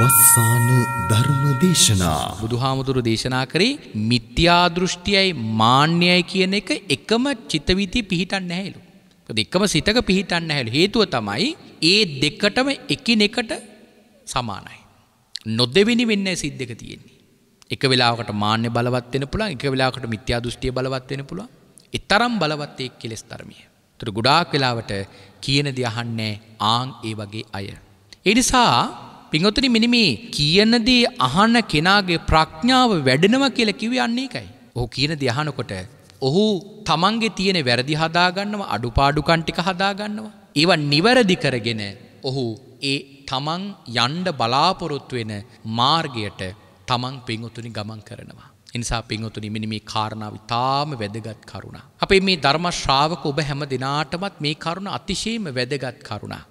වස්සාන ධර්ම දේශනා බුදුහාමුදුරු දේශනා කරේ මිත්‍යා දෘෂ්ටියයි මාන්නයයි කියන එක එකම චිතවිති පිහිටන්නේ නැහැලු. ඒකද එකම සිතක පිහිටන්නේ නැහැලු. හේතුව තමයි ඒ දෙකටම එකිනෙකට සමානයි. නොදෙවිනි වෙන්නේ සිත් දෙක තියෙන්නේ. එක වෙලාවකට මාන්නය බලවත් වෙන්න පුළුවන්, එක වෙලාවකට මිත්‍යා දෘෂ්ටිය බලවත් වෙන්න පුළුවන්. ඒ තරම් බලවත් ඒ කෙලෙස් ධර්මය. ඒතර ගොඩාක් වෙලාවට කියන දේ අහන්නේ ආන් ඒ වගේ අය. ඒ නිසා පිංහොතුනි මිනිමේ කියනදී අහන්න කෙනාගේ ප්‍රඥාව වැඩෙනවා කියල කිවයන්නේ එකයි. ඔහු කියන දයහනකොට ඔහු තමන්ගේ තියෙන වැරදි හදාගන්නවා අඩුපාඩුකන්ටික හදාගන්නවා. ඒව නිවැරදි කරගෙන ඔහු ඒ තමන් යන්ඩ බලාපොරොත්තු වෙන මාර්ගයට තමන් පිංහොතුනි ගමන් කරනවා. නිසා පිංහොතුනි මිනිමේ කාරණාව ඉතාම වැදගත් කරුණා. අපේ මේ ධර්ම ශ්‍රාවක ඔබ හැම දෙනාටමත් මේ කරුණ අතිශයම වැදගත් කරුණා.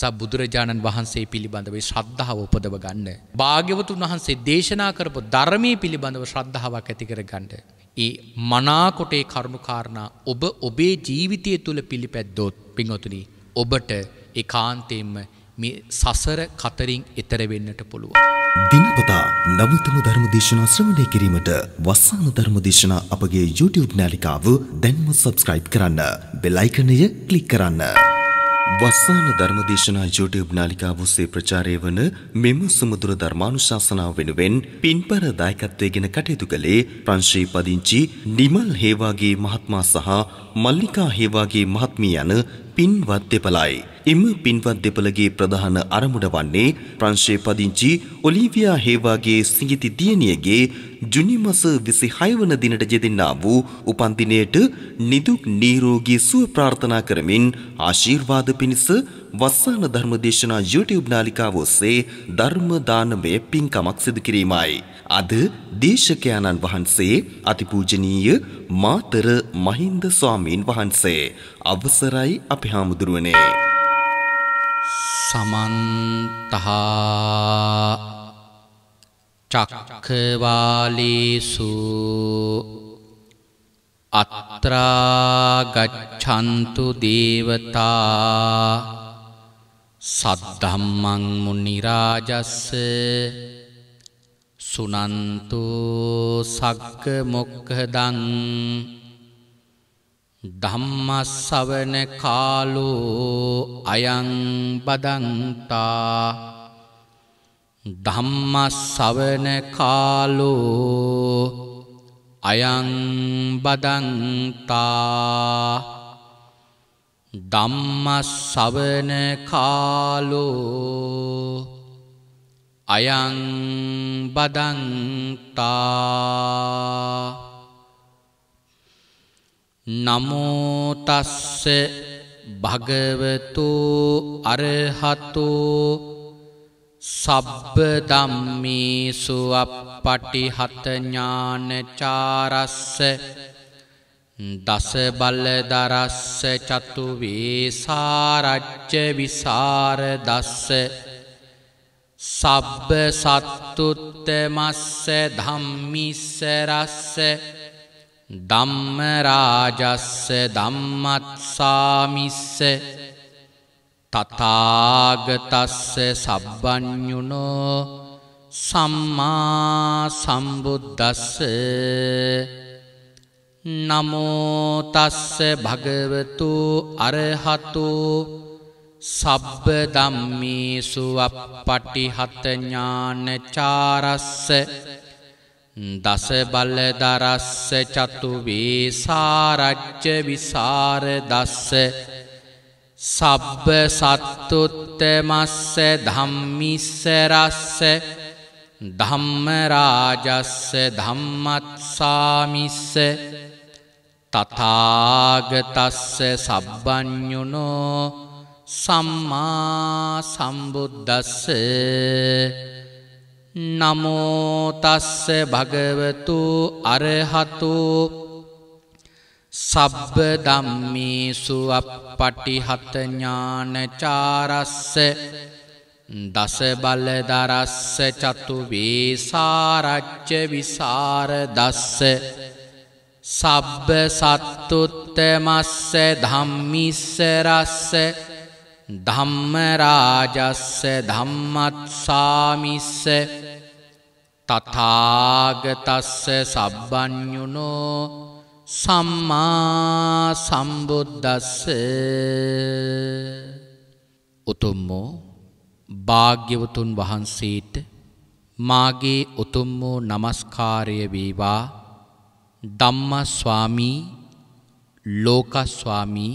ස බුදුරජාණන් වහන්සේ පිළිබඳව ශ්‍රද්ධාව උපදව ගන්න. භාග්‍යවතුන් වහන්සේ දේශනා කරපු ධර්මී පිළිබඳව ශ්‍රද්ධාවක් ඇතිකර ගණ්ඩ. ඒ මනාකොටේ කරුණුකාරණා ඔබ ඔබේ ජීවිතය තුළ පිළිපැද්දෝත් පිංහොතුනි ඔබට ඒ කාන්තයෙන්ම මේ සසර කතරින් එතරවෙන්නට පුළුව. දිනපතා නවතම ධර්මදේශනා ශ්‍රමණය කිරීමට වස්සාන ධර්මදේශනා අපගේ YouTube නාලිකාව දැන්ම සබස්ක්‍රයිබ් කරන්න. බෙලයිකනය කලික් කරන්න. වස්සාන ධර්මදේශනා YouTube නාලිකාව ඔස්සේ ප්‍රචාරය වන මෙම සුමధుර ධර්මානුශාසනාව වෙනුවෙන් පින්පර දායකත්වයෙන් කටයුතු කළේ ප්‍රංශී පදිංචි නිමල් හේවාගේ මහත්මයා සහ මල්ලිකා හේවාගේ මහත්මිය යන පින්වත් දෙපලයි. එම පින්වත් දෙපළගේ ප්‍රධාන අරමුණ වන්නේ ප්‍රංශයේ පදිංචි ඔලිවියා හේවාගේ සිඟිති දියණියගේ ජුනි මාස 26 වන දිනට යෙදෙනා වූ උපන්දිනයට නිදුක් නිරෝගී සුව ප්‍රාර්ථනා කරමින් ආශිර්වාද පිණිස වස්සාන ධර්මදේශනා YouTube නාලිකාව ඔස්සේ ධර්ම දානමය පින්කමක් සිදු කිරීමයි. අද දේශකයාණන් වහන්සේ අතිපූජනීය මාතර මහින්ද ස්වාමීන් වහන්සේ අවසරයි අපි හාමුදුරුවනේ සමන්තහා චක්කවාලේසු අත්‍රා ගච්ඡන්තු දේවතා සද්ධම්මං මුනි රාජස්සේ සුනන්තු සක්ක මොක්කදං ධම්මස්සවන කාලෝ අයං බදන්තා ධම්මස්සවන කාලෝ අයං බදන්තා ධම්මස්සවන කාලෝ අයං බදන්තා නමෝතස්ස භගවතු අරහතු සබ්බ ධම්මේසු අප්පටිහත ඥානචාරස්ස දස බලදරස්ස චතු වේසාරච්ච විසරදස්ස සබ්බ සත්තුත්තමස්ස ධම්මිස්ස රස්ස ධම්ම රාජස්ස ධම්මත්සාමිස්ස තථාගතස්ස සබ්බඤුනෝ සම්මා සම්බුද්දස්ස නමෝ තස්ස භගවතු අරහතෝ සබ්බ ධම්මේසු අප්පටිහත ඥානචාරස්ස දස බල දරස්ස චතු වේසාරච්ච විසර දස්ස සබ්බ සත්තුත්තමස්ස ධම්මිස්ස රස්ස ධම්ම රාජස්ස ධම්මත්සාමිස්ස තථාගතස්ස සබ්බඤුනෝ සම්මා සම්බුද්දස්ස නමෝතස්ස භගවතු අරහතු සබ්බ දම්මේසු අප පටිහතඥානචාරස්ස දස බලදරස්ස චතු වේසාරච්ච විසාර දස්ස සබ්බ සත්තුත්තමස්ස ධම්මිස්ස රස්ස ධම්මරාජස්ස ධම්මත්සාමිස්ස තථාගතස්ස සබ්බඤුනෝ සම්මා සම්බුද්දස්ස උතුම් වූ භාග්‍යවතුන් වහන්සේට මාගේ උතුම් වූ নমස්කාරය වේවා ධම්මස්වාමී ලෝකස්වාමී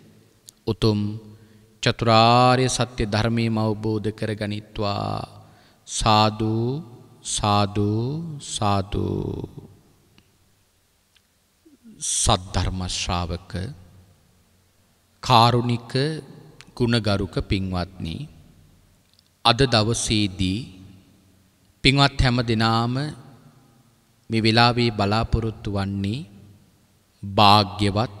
උතුම් චතුරාර්ය සත්‍ය ධර්මයම අවබෝධ කරගනිත්වා සාධූ සාධූ සාධූ සද්ධර්මශ්‍රාවක කාරුණික ගුණගරුක පින්වත්නි අද දවසේදී පින්වත් හැම දෙනාම මේ වෙලාවේ බලාපොරොත්තු වන්නේ භාග්‍යවත්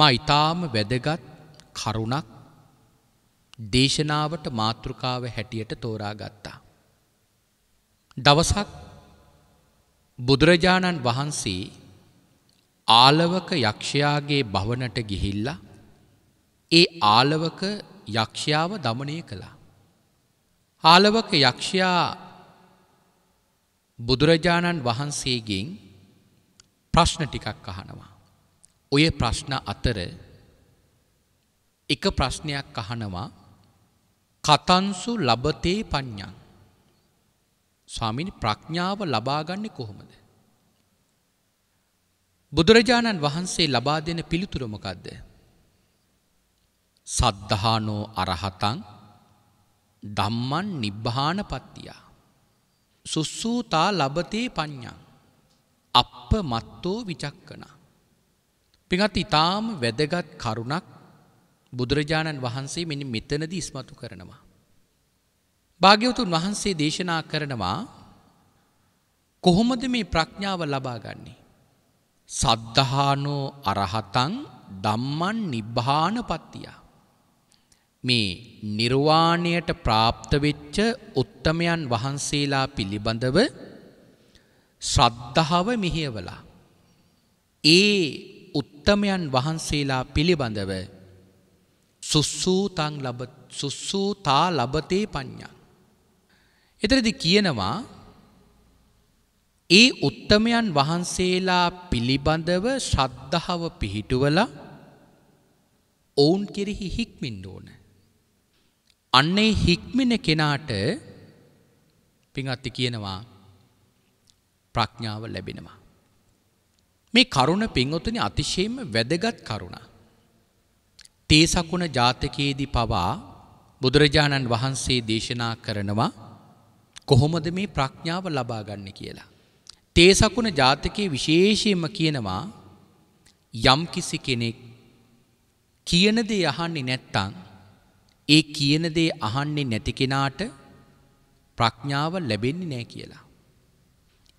මා ඉතාම වැදගත් කරුණක් දේශනාවට මාතෘකාව හැටියට තෝරා ගත්තා. දවසක් බුදුරජාණන් වහන්සේ ආලවක යක්ෂයාගේ භවනට ගිහිල්ලා ඒ ආලවක යක්ෂයාව දමනය කළා. ආලවක යක්ෂයා බුදුරජාණන් වහන්සේගෙන් ප්‍රශ්න ටිකක් අහනවා. ඔය ප්‍රශ්න අතර එක ප්‍රශ්නයක් අහනවා කතන්සු ලබතේ පඤ්ඤං ස්වාමීනි ප්‍රඥාව ලබා ගන්නෙ කොහොමද බුදුරජාණන් වහන්සේ ලබා දෙන පිළිතුර මොකද්ද සද්ධානෝ අරහතං ධම්මං නිබ්බානපත්තිය සුසූතා ලබතේ පඤ්ඤං අප්ප මත්තෝ විචක්කනා පිඟත් ඉතාම වැදගත් කරුණක් බුදුරජාණන් වහන්සේ මෙනි මෙතනද ඉස්මතු කරනවා. භාග්‍යවතුන් වහන්සේ දේශනා කරනවා කොහොමද මේ ප්‍රඥාව ලබාගන්නේ. සද්ධහානෝ අරහතන් දම්මන් නිබ්භාන පත්තියා. මේ නිර්වාණයට ප්‍රාප්තවෙච්ච උත්තමයන් වහන්සේලා පිළිබඳව ශ්‍රද්ධාව මෙහියවලා. ඒ උත්තමයන් වහන්සේලා පිළිබඳව සුස්සූතං ලබ සුස්සූතා ලබතේ පඤ්ඤා. එතනදි කියනවා ඒ උත්තමයන් වහන්සේලා පිළිබඳව ශ්‍රද්ධාව පිහිටුවලා ඔවුන් කෙරෙහි හික්මින්න ඕන. අන්නේ හික්මින කෙනාට පින්වත්ති කියනවා ප්‍රඥාව ලැබෙනවා. මේ කරුණ පින්වතුනි අතිශයම වැදගත් කරුණ. තේසකුණ ජාතකයේදී පවා බුදුරජාණන් වහන්සේ දේශනා කරනවා කොහොමද මේ ප්‍රඥාව ලබා ගන්න කියලා. තේසකුණ ජාතකයේ විශේෂයෙන්ම කියනවා යම් කිසි කෙනෙක් කියන දේ අහන්නේ නැත්තම් ඒ කියන දේ අහන්නේ නැති කෙනාට ප්‍රඥාව ලැබෙන්නේ නැහැ කියලා.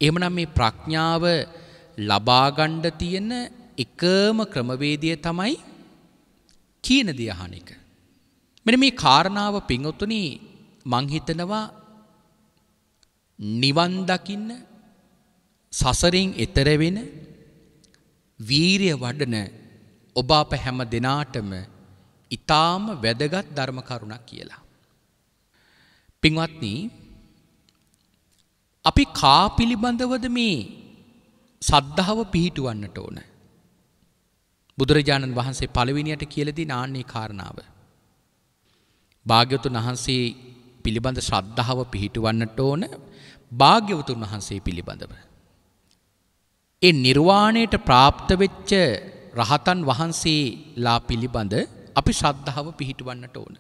එහෙමනම් මේ ප්‍රඥාව ලබාගණ්ඩ තියෙන එකම ක්‍රමවේදය තමයි කියන දියහනික. මෙන මේ කාරණාව පිංඔතුන මංහිතනවා නිවන්දකින්න සසරින් එතරවෙන වීරිය වඩන ඔබ අප හැම දෙනාටම ඉතාම වැදගත් ධර්මකරුණක් කියලා. පින්වත්නී අපි කා පිළිබඳවද මේ සද්ධාව පිහිටුවන්නට ඕන. බුදුරජාණන් වහන්සේ පළවිනියට කියලදි නාන්නේ කාරණාව. භාග්‍යවතුන් වහන්සේ පිළිබඳ ශ්‍රද්ධාව පිහිටුවන්නට ඕන භාග්‍යවතුන් වහන්සේ පිළිබඳව. ඒ නිර්වාණයට ප්‍රාප්ත වෙච්ච රහතන් වහන්සේලා පිළිබඳ අපි ශ්‍රද්ධාව පිහිටුවන්නට ඕන.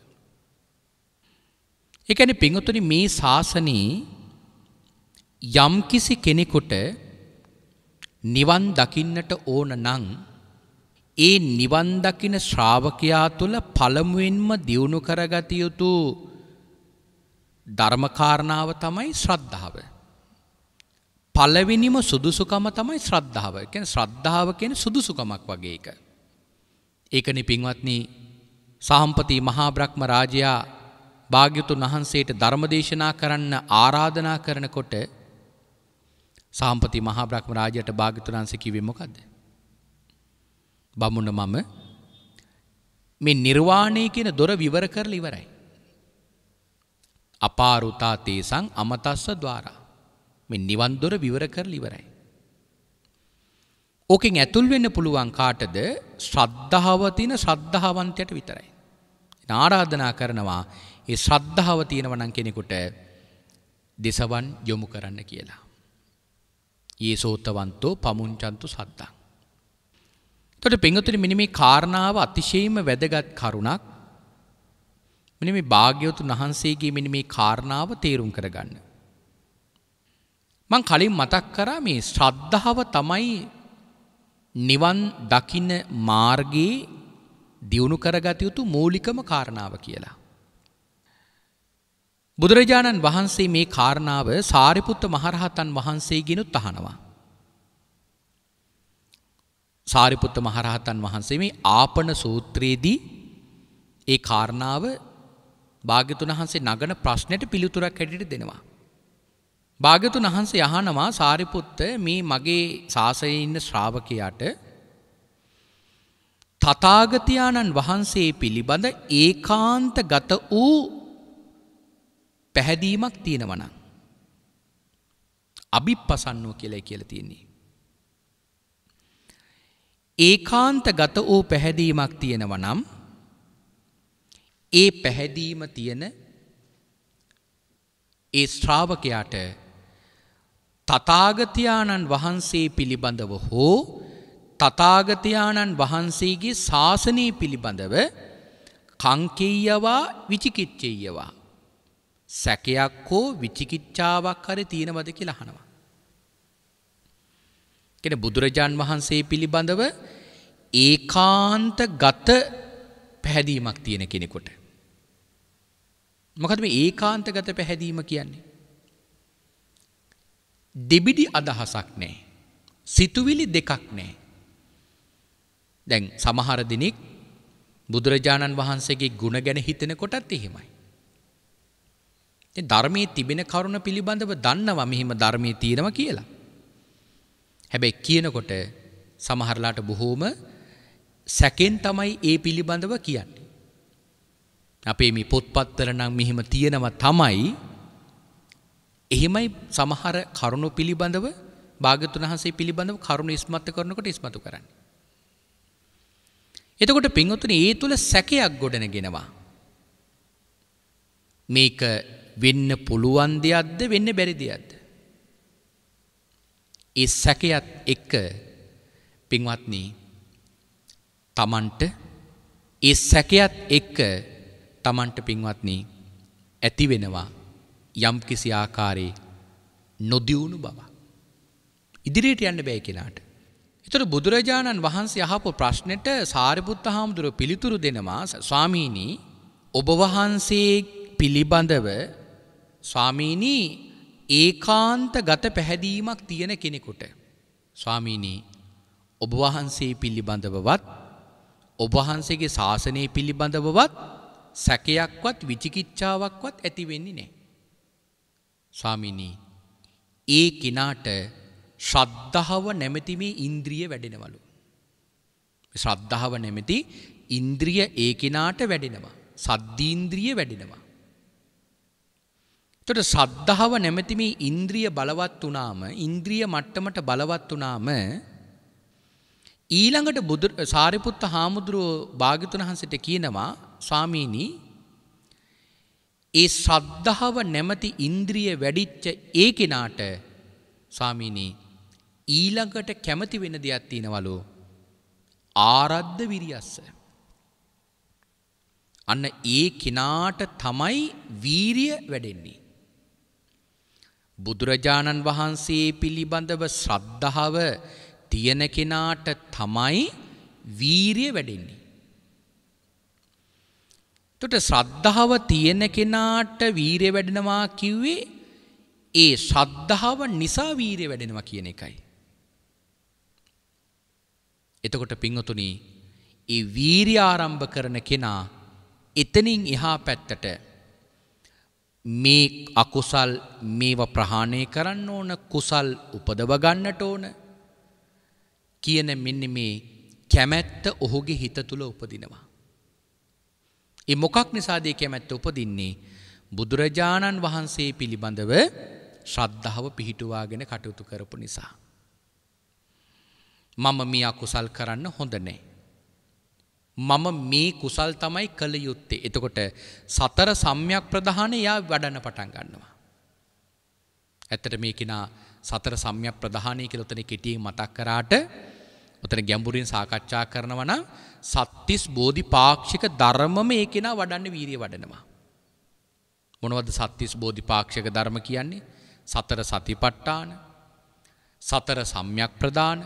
එකැන පිංහතුනි මේ ශාසනී යම්කිසි කෙනෙකුට නිවන් දකින්නට ඕන නං ඒ නිවන් දකින ශ්‍රාවකයා තුළ පළමුවෙන්ම දියුණු කරගත යුතු ධර්මකාරණාව තමයි ශ්‍රද්ධාව. පළවෙනිම සුදුසුකම තමයි ශ්‍රද්ධාව. කියන්නේ ශ්‍රද්ධාව කියන්නේ සුදුසුකමක් වගේ එක. ඒකනේ පින්වත්නි සාම්පති මහා බ්‍රහ්ම රාජයා භාග්‍යතුන් වහන්සේට ධර්මදේශනා කරන්න ආරාධනා කරනකොට සාම්පති මහා බ්‍රහ්ම රාජයට භාගතුරන්ස කිවේ මොකක්ද. බමුණ මම මේ නිර්වාණය කියන දොර විවර කරල ඉවරයි. අපාරුතා තේසං අමතස්ස දවාරා මෙ නිවන් දොර විවර කරල ඉවරයි. ඕකෙන් ඇතුල් වෙන්න පුළුවන් කාටද ශ්‍රද්ධාවතින ශ්‍රද්ධාවන්තයට විතරයි. නාරාධනා කරනවා ඒ ශ්‍රද්ධාව තියෙනවනන් කෙනෙකුට දෙසවන් යොමු කරන්න කියලා. ඒ සෝතවන්තෝ පමුංචන්තු සද්දා. තොට පෙන්ගතුන මිනිම කාරණාව අතිශයම වැදගත් කරුණක් මිනිම භාග්‍යවතුන් වහන්සේගේ මිනිමේ කාරණාව තේරුම් කරගන්න. මං කලින් මතක් කරා මේ ශ්‍රද්ධාව තමයි නිවන් දකින මාර්ගයේ දියුණු කරගත යුතු මූලිකම කාරණාව කියලා. බුදුරජාණන් වහන්සේ මේ කාරණාව සාරිපුත්ත මහරහතන් වහන්සේ ගෙනුත් අහනවා. සාරිපුත්ත මහරහතන් වහන්සේ මේ ආපන සූත්‍රයේදී ඒ කාරණාව භාග්‍යතුන් වහන්සේ නගන ප්‍රශ්නයට පිළිතුරක් හැටියට දෙනවා. භාග්‍යතුන් වහන්සේ අහනවා සාරිපුත්ත මේ මගේ ශාසනයේ ඉන්න ශ්‍රාවකයාට තථාගතයන්න් වහන්සේ පිළිබඳ ඒකාන්ත ගත වූ පැහැදීමක් තියෙනවන. අභි පසන්නුව කියලයි කියල තියෙන්නේ. ඒකාන්ත ගත වූ පැහැදීමක් තියෙනව නම් ඒ පැහැදීම තියෙන ඒ ශ්‍රාවකයාට තතාගතයාණන් වහන්සේ පිළිබඳව හෝ තතාගතයාණන් වහන්සේගේ ශාසනී පිළිබඳව කංකෙයවා විචිකිච්චෙයවා සැකයක් හෝ විචිකිච්ඡාවක් හරි තියෙනවද කියලා අහනවා. කියන්නේ බුදුරජාන් වහන්සේ පිළිබඳව ඒකාන්ත ගත පැහැදීමක් තියෙන කෙනෙකුට. මොකද මේ ඒකාන්ත ගත පැහැදීම කියන්නේ? දෙබිඩි අදහසක් නැහැ. සිතුවිලි දෙකක් නැහැ. දැන් සමහර දිනෙක බුදුරජාණන් වහන්සේගේ ගුණ ගැන හිතෙනකොටත් එහෙමයි. ධර්මයේ තිබෙන කරුණ පිළිබඳව දන්නවා මෙහිම ධර්මයේ තියෙනවා කියලා. හැබැයි කියනකොට සමහරලාට බොහෝම සැකෙන් තමයි ඒ පිළිබඳව කියන්නේ. අපේ මේ පොත්පත්වල නම් මෙහිම තියෙනවා තමයි. එහෙමයි සමහර කරුණු පිළිබඳව භාගතුන් වහන්සේ පිළිබඳව කරුණ ඉස්මතු කරනකොට ඉස්මතු කරන්නේ. එතකොට පින්වතුනි ඒ තුල සැකයක් ගොඩනගෙනවා. මේක වෙන්න පුළුවන් දෙයක්ද වෙන්න බැරි දෙයක්ද. ඒ සැකයත් එක්ක පින්වත්නී තමන්ට ඒ සැකයත් එක්ක තමන්ට පින්වත්නී ඇති වෙනවා යම් කිසි ආකාරයේ නොදියුණු බව. ඉදිරියට යන්න බෑ කෙනාට. එතට බුදුරජාණන් වහන්සේ අහපු ප්‍රශ්නයට සාරිපුත්ත හාමුදුරුව පිළිතුරු දෙනවා ස්වාමීණී ඔබ වහන්සේ පිළිබඳව ස්වාමීනී ඒකාන්ත ගත පැහැදීමක් තියෙන කෙනෙකුට. ස්වාමීනී ඔබ වහන්සේ පිළිබඳවවත් ඔබ වහන්සේගේ ශාසනය පිළිබඳවවත් සැකයක්වත් විචිකිච්ඡාවක්වත් ඇති වෙන්නේ නැහැ. ස්වාමීනී ඒ කිනාට ශ්‍රද්ධාව නැමැති මේ ඉන්ද්‍රිය වැඩෙනවලු. ශ්‍රද්ධාව නැමැති ඉන්ද්‍රිය ඒ කිනාට වැඩෙනවා. සද්දීන්ද්‍රිය වැඩෙනවා. තොට සද්ධාව නැමැතිම ඉන්ද්‍රිය බලවත් වනාම ඉන්ද්‍රිය මට්ටමට බලවත් වනාම ඊළඟට බුදු සාරිපුත්ත හාමුදුරුවෝ භාගිතුන් වහන්සට කියනවා ස්වාමීණී ඒ සද්ධාව නැමති ඉන්ද්‍රිය වැඩිච්ච ඒ කෙනාට ස්වාමීණී ඊළඟට කැමති වෙන දෙයක් තියෙනවලු ආරද්ධ විරියස්ස. අන්න ඒ කෙනාට තමයි වීරිය වැඩෙන්නේ. බුදුරජාණන් වහන්සේ පිළිබඳව ශ්‍රද්ධාව තියෙන කෙනාට තමයි වීරිය වැඩෙන්නේ. එතකොට ශ්‍රද්ධාව තියෙන කෙනාට වීරිය වැඩෙනවා කිව්වේ ඒ ශ්‍රද්ධාව නිසා වීරිය වැඩෙනවා කියන එකයි. එතකොට පින්වතුනි, ඒ වීරිය ආරම්භ කරන කෙනා එතනින් එහා පැත්තට මේ අකුසල් මේව ප්‍රහාණය කරන්න ඕන කුසල් උපදව ගන්නට ඕන කියන මෙන්න මේ කැමැත්ත ඔහුගේ හිත තුල උපදිනවා. ඒ මොකක් නිසාද ඒ කැමැත්ත උපදින්නේ? බුදුරජාණන් වහන්සේ පිළිබඳව ශ්‍රද්ධාව පිහිටුවාගෙන කටයුතු කරපු නිසා. මම මේ අකුසල් කරන්න හොඳ නැහැ. මම මේ කුසල් තමයි කළ යුත්තේ. එතකොට සතර සම්්‍යක් ප්‍රධානය යා වඩන්න පටන් ගන්නවා. ඇත්තට මේ කෙනා සතර සම්්‍යක් ප්‍රධානය කියලා උතන කෙටියෙන් මතක් කරාට උතන ගැඹුරින් සාකච්ඡා කරනවා නම් සත්‍තිස් බෝධිපාක්ෂික ධර්මම ඒ කෙනා වඩන්න වීරිය වඩනවා. මොනවද සත්‍තිස් බෝධිපාක්ෂික ධර්ම කියන්නේ? සතර සතිපට්ඨාන සතර සම්්‍යක් ප්‍රදාන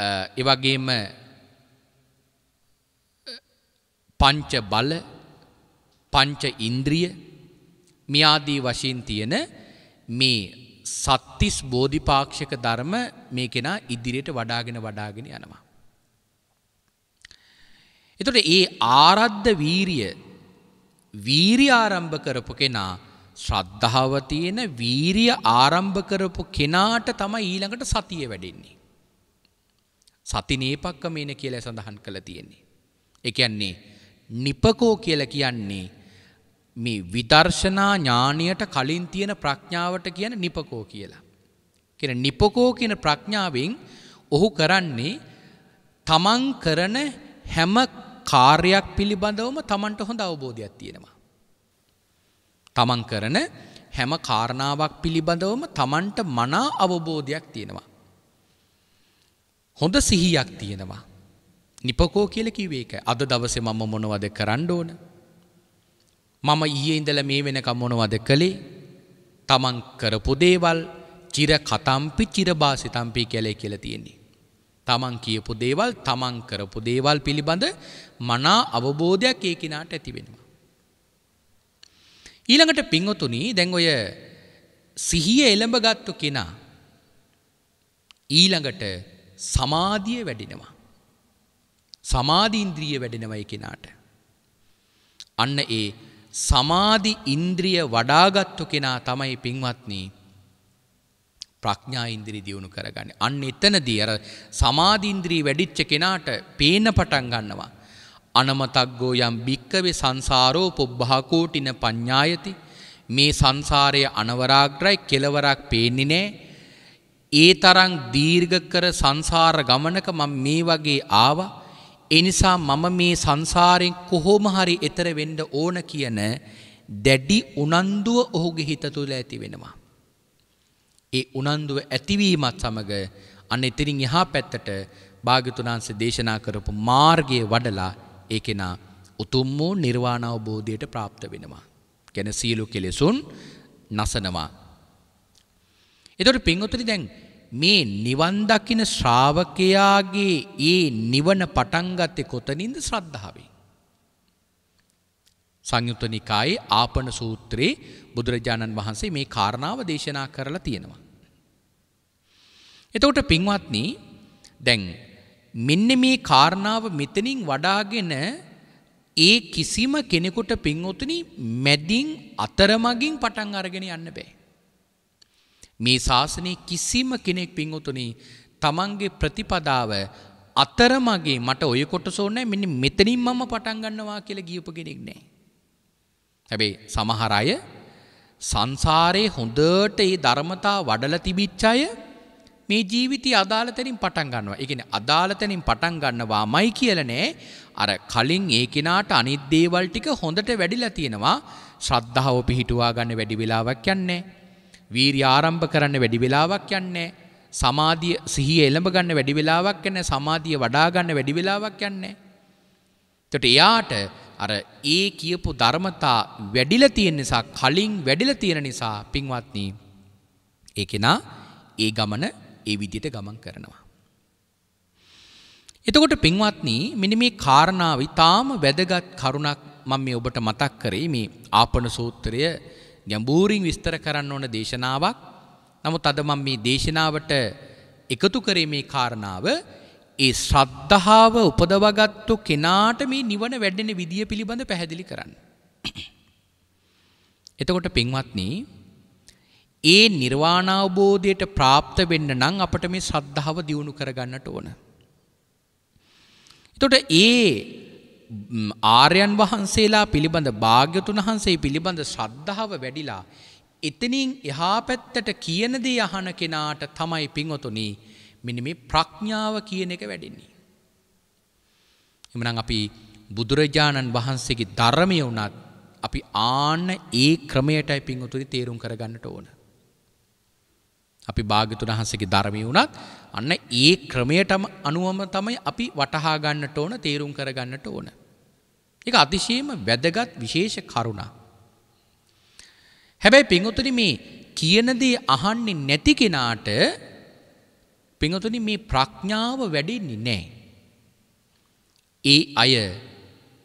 ඒ වගේම පංච බල පංච ඉන්ද්‍රිය මියාදී වශයෙන් තියෙන මේ සත්තිස් බෝධිපාක්ෂික ධර්ම මේ කෙනා ඉදිරියට වඩාගෙන වඩාගෙන යනවා. එතට ඒ ආරද්ධ වීරිය වීරිය ආරම්භ කරපු කෙනා ශ්‍රද්ධාව තියෙන වීරිය ආරම්භ කරපු කෙනාට තමයි ඊළඟට සතිය වැඩෙන්නේ. සති නේපක්කමේන කියලා සඳහන් කළ තියෙන්නේ. ඒ කියන්නේ නිපකෝ කියලා කියන්නේ මේ විදර්ශනා ඥානියට කලින් තියෙන ප්‍රඥාවට කියන නිපකෝ කියලා. කියන නිපකෝ කියන ප්‍රඥාවෙන් ඔහු කරන්නේ තමන් කරන හැම කාර්යක් පිළිබඳවම තමන්ට හොඳ අවබෝධයක් තියෙනවා. තමන් කරන හැම කාරණාවක් පිළිබඳවම තමන්ට මනා අවබෝධයක් තියෙනවා. හොඳ සිහියක් තියෙනවා. නිපකෝ කියල කිවේ එක අද දවසේ මම මොනවද කරන්න ඕන මම ඊයේ ඉඳල මේ වෙනකම් මොනවද කළේ තමන් කරපු දේවල් චිර කතම්පි චිරභාසිතම්පි කැලේ කියලා තියෙන්නේ තමන් කියපු දේවල් තමන් කරපු දේවල් පිළිබඳ මනා අවබෝධයක් ඒ කිනාට ඇති වෙනවා ඊළඟට පින්වතුනි දැන් ඔය සිහිය එළඹ ගත්තු කෙනා ඊළඟට සමාධිය වැඩිනවා සමාධි ඉන්ද්‍රිය වැඩෙනවයි කෙනාට. අන්න ඒ සමාධි ඉන්ද්‍රිය වඩාගත්තු කෙනා තමයි පින්වත්නී ප්‍රඥා ඉන්ද්‍රී දියුණු කරගන්න. අන්න එතනදී අර සමාධීන්ද්‍රී වැඩිච්ච කෙනාට පේන පටන් ගන්නවා. අනමතක්ගෝ යම් භික්කවේ සංසාරෝ පොබ්බහකෝටින පඤ්ඥායති මේ සංසාරය අනවරාග්‍රයි කෙලවරක් පේන්නේ නෑ. ඒ තරං දීර්ඝ කර සංසාර ගමනක මම මේ වගේ ආවා එනිසා මම මේ සංසාරෙන් කොහොම හරි එතර වෙන්න ඕන කියන දැඩි උනන්දුව ඔහුගේ හිත තුළ ඇති වෙනවා. ඒ උනන්දුව ඇතිවීමත් සමග අන්න එතිරින් එහා පැත්තට භාගතුනාන්ස දේශනා කරපු මාර්ගය වඩලා ඒ කෙනා උතුම් වූ නිර්වාණ අවබෝධයට ප්‍රාප්ත වෙනවා. ගැන සියලු කෙලෙසුන් නසනවා. එතකොට පින්වතුනි දැන් මේ නිවන් දකින ශ්‍රාවකයාගේ ඒ නිවන පටන් ගත්තේ කොතනින්ද ශ්‍රද්ධාවෙන්. සංයුත්ත නිකායේ ආපන සූත්‍රයේ බුදුරජාණන් වහන්සේ මේ කාරණාව දේශනා කරලා තියෙනවා. එතකොට පින්වත්නි දැන් මෙන්න මේ කාරණාව මෙතනින් වඩාගෙන ඒ කිසිම කෙනෙකුට පින්වතුනි මැදින් අතරමගින් පටන් අරගෙන යන්න බෑ. මේ ශාසනයේ කිසිම කෙනෙක් පින්වතුනි තමන්ගේ ප්‍රතිපදාව අතරමගේ මට ඔය කොටස ඕනේ මෙන්න මෙතනින් මම පටන් ගන්නවා කියලා ගියපු කෙනෙක් නැහැ. හැබැයි සමහර අය සංසාරේ හොඳට ඒ ධර්මතා වඩලා තිබිච්ච අය මේ ජීවිතය අදාළ තැනින් පටන් ගන්නවා. ඒ කියන්නේ අදාළ තැනින් පටන් ගන්නවාමයි කියලා නෑ. අර කලින් ඒ කෙනාට අනිත් දේවල් ටික හොඳට වැඩිලා තියෙනවා. ශ්‍රද්ධාව පිහිටුවා ගන්න වැඩි වෙලාවක් යන්නේ නෑ. වීරිය ආරම්භ කරන්න වැඩි වෙලාවක් යන්නේ සමාධිය සිහිය එළඹ ගන්න වැඩි වෙලාවක් යන්නේ සමාධිය වඩා ගන්න වැඩි වෙලාවක් යන්නේ එතකොට එයාට අර ඒ කියපු ධර්මතා වැඩිලා තියෙන නිසා කලින් වැඩිලා තියෙන නිසා පින්වත්නි ඒ කෙනා ඒ ගමන ඒ විදිහට ගමන් කරනවා එතකොට පින්වත්නි මෙන්න මේ කාරණාව ඊටාම වැදගත් කරුණක් මම මේ ඔබට මතක් කරේ මේ ආපන සූත්‍රය ගැඹූරින් විස්තර කරන්න ඕන දේශනාවක්. නමුත් අද මම මේ දේශනාවට එකතු කරේ මේ කාරණාව ඒ ශ්‍රද්ධාව උපදවගත්තු කෙනාට මේ නිවන වැඩෙන විදිය පිළිබඳ පැහැදිලි කරන්න. එතකොට පින්වත්නි ඒ නිර්වාණාවබෝධයට ප්‍රාප්ත වෙන්න නම් අපට මේ ශ්‍රද්ධාව දියුණු කරගන්නට ඕන. එතකොට ඒ ආර්යන් වහන්සේලා පිළිබඳ භාග්‍යතුන් වහන්සේ පිළිබඳ ශ්‍රද්ධාව වැඩිලා එතනින් එහා පැත්තට කියන දේ අහන කෙනාට තමයි පින්වතුනි මෙන්න මේ ප්‍රඥාව කියන එක වැඩෙන්නේ. එමනම් අපි බුදුරජාණන් වහන්සේගේ ධර්මය වුණත් අපි ආන්න ඒ ක්‍රමයටයි පින්වතුනි තේරුම් කරගන්නට ඕන. අපි භාගතුන් වහන්සේගේ ධර්මී වුණත් අන්න ඒ ක්‍රමයටම අනුවම තමයි අපි වටහා ගන්නට ඕන තේරුම් කර ගන්නට ඕන. ඒක අතිශයම වැදගත් විශේෂ කරුණා. හැබැයි පින්වතුනි මේ කියන දේ අහන්නේ නැති කෙනාට පින්වතුනි මේ ප්‍රඥාව වැඩෙන්නේ නැහැ. ඒ අය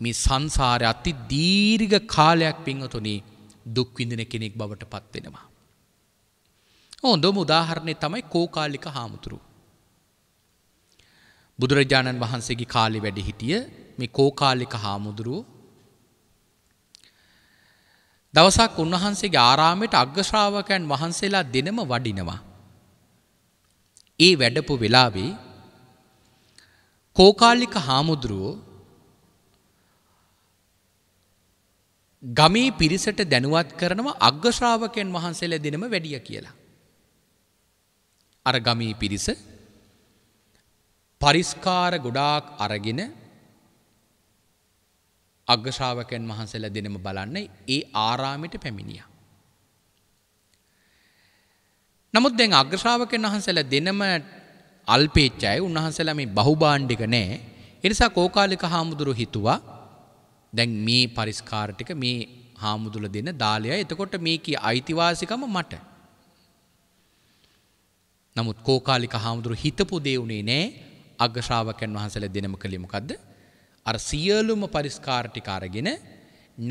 මේ සංසාරේ අති දීර්ඝ කාලයක් පින්වතුනි දුක් විඳින කෙනෙක් බවට පත් වෙනවා. හොඳොම උදාහරණය තමයි කෝකාලික හාමුදුරු. බුදුරජාණන් වහන්සේගේ කාලි වැඩි හිටිය මේ කෝකාලික හාමුදුරුව දවසක් උන්වහන්සේගේ ආරාමයට අග්‍රශ්‍රාවකයන් වහන්සේලා දෙනම වඩිනවා. ඒ වැඩපු වෙලාවේ කෝකාලික හාමුදුරුවෝ ගමී පිරිසට දැනුවත් කරනවා අග්‍රශ්‍රාවකයන් වහන්සේලා දෙනම වැඩිය කියලා. අර ගමී පිරිස පරිස්කාර ගොඩාක් අරගෙන අග්‍රශාවකයන් වහන්සේලා දෙනම බලන්න ඒ ආරාමයට පැමිණියා. නමුත් දැන් අග්‍රශාවකයන් වහන්සේලා දෙනම අල්පේච්චයි උන්වහන්සේලා මේ බහුභාණ්ඩික නෑ. ඒ නිසා කෝකාලික හාමුදුරු හිතුවා දැන් මේ පරිස්කාර ටික මේ හාමුදුර දෙන දාලයයි. එතකොට මේකේ අයිතිවාසිකම මට. නමුත් කෝකාලික හාමුදුරු හිතපු දේවුනේ නෑ අග්‍රශ්‍රාවකයන් වහන්සල දෙනම කළෙමකක්ද. අර සියලුම පරිස්කාර්ටික අරගෙන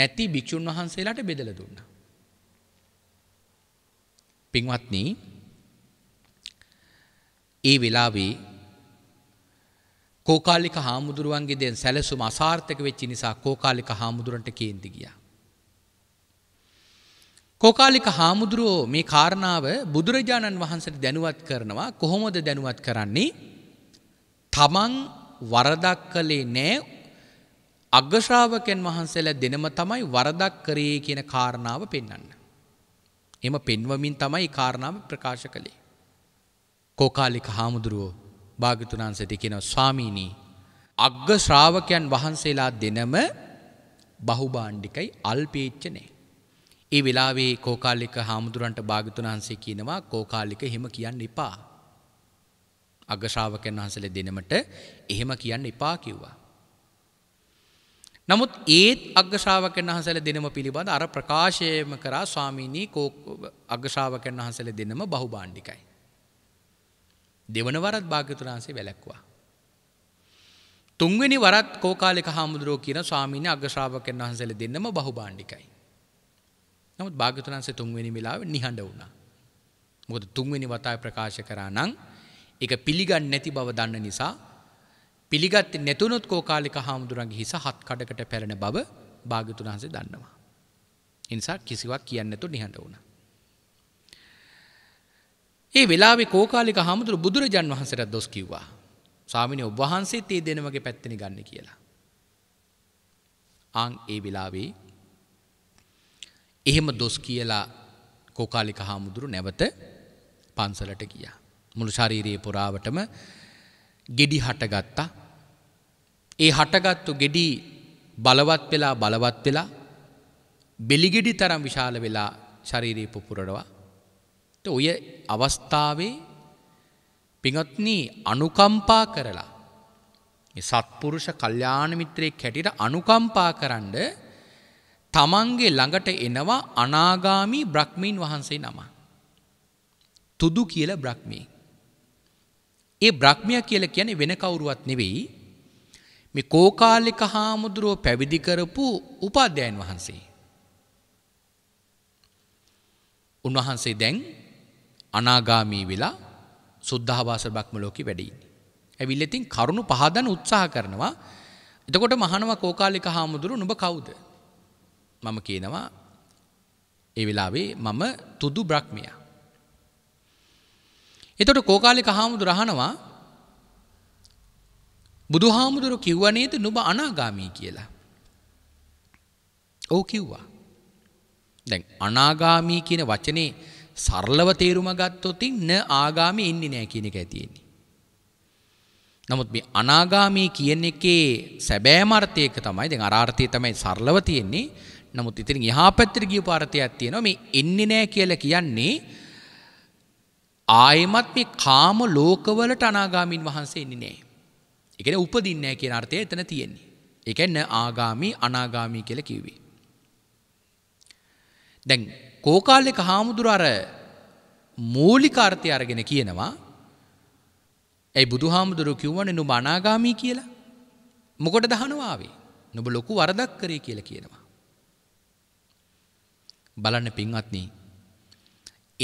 නැති භික්‍ෂූන් වහන්සේලාට බෙදල දුන්න. පින්වත්න ඒ වෙලාවේ කෝකාලික හාමුදුරුවන්ගේ දෙන් සැලසුම අසාර්ථක වෙච්චි නිසා කෝකාලික හාමුදුරන්ට කේන්ති ගියා. කෝකාලික හාමුදුරුවෝ මේ කාරණාව බුදුරජාණන් වහන්සට දැනුවත් කරනවා කොහොමොද දැනුවත් කරන්නේ තමන් වරදක් කළේ නෑ අගශ්‍රාවකයන් වහන්සේලා දෙනම තමයි වරදක් කරේ කියන කාරණාව පෙන්වන්න. එම පෙන්වමින් තමයි කාරණාව ප්‍රකාශ කළේ. කෝකාලික හාමුදුරුවෝ භාගතුනාන්සට කියන ස්වාමීණී අග්ග ශ්‍රාවකයන් වහන්සේලා දෙනම බහුබාණ්ඩිකයි අල්පේච්ච නෑ. ඒ වෙලාවේ කෝකාලික හාමුදුරන්ට භාගතුන් වහන්සේ කියනවා කෝකාලික එහෙම කියන්න එපා. අගශාවකයන් වහන්සල දෙනමට එහෙම කියන්න එපා කිව්වා. නමුත් ඒත් අගශාවකයන් වහන්සල දෙනම පිළිබඳ අර ප්‍රකාශයම කරා ස්වාමීනී අගශාවකයන් වහන්සල දෙනම බහු බාණ්ඩිකයි. දෙවන වරත් භාගතුන් වහන්සේ වැලැක්වා. තුන්වෙනි වරත් කෝකාලික හාමුදුරුවෝ කියන ස්වාමීනය අගශාවකයන් වහන්සල දෙන්නම බහු බාණ්ඩිකයි. නමුත් භාගතුනන්සේ තුන්වෙනි වෙලාවේ නිහඬ වුණා. මොකද තුන්වෙනි වතාවේ ප්‍රකාශ කරා නම් ඒක පිළිගන්නේ නැති බව දන්න නිසා පිළිගත්තේ නැතුනොත් කෝකාලික හාමුදුරන්ගේ හිස හත් කඩකට පැලෙන බව භාගතුනන්සේ දන්නවා. ඒ නිසා කිසිවක් කියන්නේ නැතුව නිහඬ වුණා. ඒ වෙලාවේ කෝකාලික හාමුදුරු බුදුරජාන් වහන්සේට දොස් කිව්වා. ස්වාමිනේ ඔබ වහන්සේත් ඒ දෙනමගේ පැත්තෙනි ගන්න කියලා. ආන් ඒ වෙලාවේ එහෙම දොස් කියලා කෝකාලික හාමුදුරු නැවත පන්සලට ගියා. මුළු ශරීරයේ පුරාවටම ගෙඩි හටගත්තා. ඒ හටගත්තු ගෙඩි බලවත් වෙලා බලවත් වෙලා බෙලිගෙඩි තරම් විශාල වෙලා ශරීරයේ පුපුරනවා. ඔය අවස්ථාවේ පිඟත්න අනුකම්පා කරලා සත්පුරුෂ කල්්‍යාන මිත්‍රයෙක් හැටියට අනුකම්පා කරන්ඩ තමන්ගේ ළඟට එනවා අනාගාමී බ්‍රහ්මීන් වහන්සේ නම. තුදු කියල බ්‍රහ්මී. ඒ බ්‍රහ්මිය කියල කියන්නේ වෙන කවුරුවත් නෙවෙයි මේ කෝකාලික හාමුදුරුව පැවිදි කරපු උපාධ්‍යයන් වහන්සේ. උන්වහන්සේ දැන් අනාගාමී වෙලා සුද්ධහවාස බ්‍රහ්ම ලෝකේ වැඩි. ඇවිල්ලා ඉතින් කරුණු පහදන උත්සාහ කරනවා. එතකොට මහානව කෝකාලික හාමුදුරුව නුඹ කවුද? මම කියනවා ඒ වෙලාවේ මම තුදු බ්‍රහ්මයා. එතකොට කෝකාලික හාමුදුර අහනවා බුදුහාමුදුරු කිව්ව නේද නුඹ අනාගාමී කියලා. ඔව් කිව්වා. දැන් අනාගාමී කියන වචනේ සරලව තේරුම ගත්තොත් න ආගාමී ඉන්නේ නැහැ කියන එකයි තියෙන්නේ. නමුත් මේ අනාගාමී කියන එකේ සැබෑම අර්ථයක තමයි දැන් අර අර්ථය තමයි සරලව තියෙන්නේ. නමුත් ඉතින් එහා පැත්තට ගිය පාරතයක් තියෙනවා මේ එන්නේ නැහැ කියලා කියන්නේ ආයෙමත් මේ කාම ලෝකවලට අනාගාමීන් වහන්සේ එන්නේ නැහැ. ඒ කියන්නේ උපදින්නේ නැහැ කියන අර්ථය එතන තියෙන්නේ. ඒ කියන්නේ ආගාමී අනාගාමී කියලා කිව්වේ. දැන් කෝකාලික හාමුදුර අර මූලික අර්ථය අරගෙන කියනවා ඇයි බුදුහාමුදුරු කිව්වනේ නුඹ අනාගාමී කියලා? මොකටද හනවා ආවේ? නුඹ ලොකු වරදක් කරේ කියලා කියනවා. බලන්න පින්වත්නී.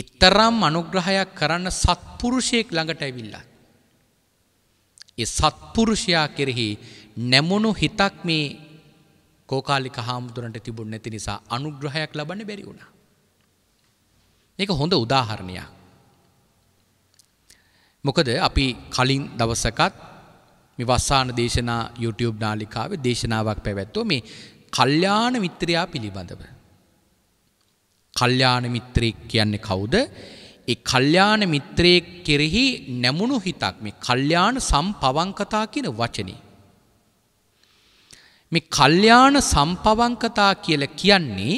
එතරම් අනුග්‍රහයක් කරන්න සත්පුරුෂයෙක් ළඟට ඇවිල්ලා. ඒ සත්පුරුෂයා කෙරෙහි නැමුණු හිතක් මේ කෝකාලික හාමුදුරන්ට තිබුණ නැති නිසා අනුග්‍රහයක් ලබන්න බැරි වුණා. මේක හොඳ උදාහරණයක්. මොකද අපි කලින් දවසකත් මේ වස්සාන දේශනා YouTube නාලිකාවේ දේශනාවක් පැවැත්වුවා මේ කල්යාණ මිත්‍රයා පිළිබඳව. කල්යාණ මිත්‍රයෙක් කියන්නේ කවුද? ඒ කල්යාණ මිත්‍රයෙක් කෙරෙහි නැමුණු හිතක් මේ කල්යාණ සම්පවංකතා කියන වචනේ. මේ කල්යාණ සම්පවංකතා කියලා කියන්නේ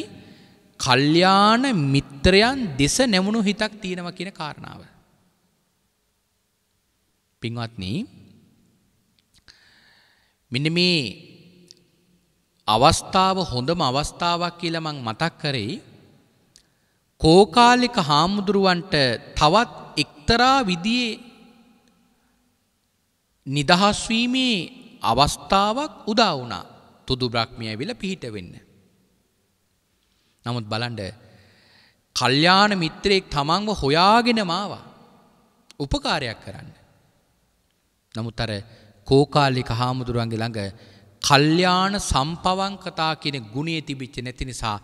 කල්යාණ මිත්‍රයන් දෙස නැමුණු හිතක් තියෙනවා කියන කාරණාව. පින්වත්නි මෙන්න මේ අවස්ථාව හොඳම අවස්ථාවක් කියලා මම මතක් කරේ කෝකාලික හාමුදුරුවන්ට තවත් එක්තරා විදියේ නිදහස්වීමේ අවස්ථාවක් උදා වුණා තුදු බ්‍රහ්මිය ඇවිල පිහිට වෙන්න. නමුත් බලන්ඩ කල්්‍යාන මිත්‍රයෙක් තමන්ව හොයාගෙන මාවා උපකාරයක් කරන්න. නමුත් අර කෝකාලික හාමුදුරුවන්ගේ ළඟ කල්්‍යාන සම්පවංකතා කියෙන ගුණේ තිබිච්ච නැති නිසා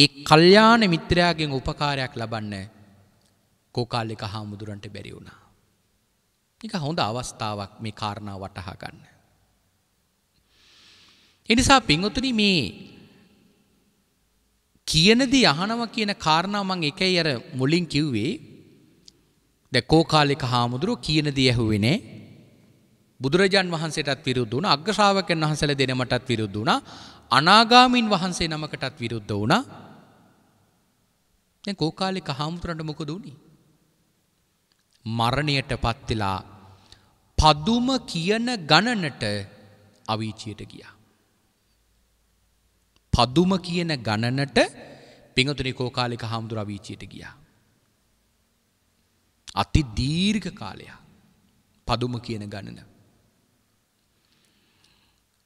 ඒ කල්යාණ මිත්‍රයාගෙන් උපකාරයක් ලබන්න කෝකාලික හාමුදුරන්ට බැරි වුණා. එක හොඳ අවස්ථාවක් මේ කාරණා වටහා ගන්න. එනිසා පිංගොතුනි මේ කියනදී අහනවා කියන කාරණා මං එකයි අර මුලින් කිව්වේ දැන් කෝකාලික හාමුදුරුව කියනදී ඇහුවේ නෑ බුදුරජාන් වහන්සේටත් විරුද්ධ වුණා අග්‍රශ්‍රාවකයන් වහන්සේලා දෙනමටත් විරුද්ධ වුණා අනාගාමීන් වහන්සේ නමකටත් විරුද්ධ වුණා දැන් කෝකාලික හාමුදුරන්ට මොකද උනේ? මරණයට පත් වෙලා පදුම කියන ගණනට අවීචියට ගියා. පදුම කියන ගණනට පිඟතුනි කෝකාලික හාමුදුර අවීචියට ගියා. අති දීර්ඝ කාලයක් පදුම කියන ගණන.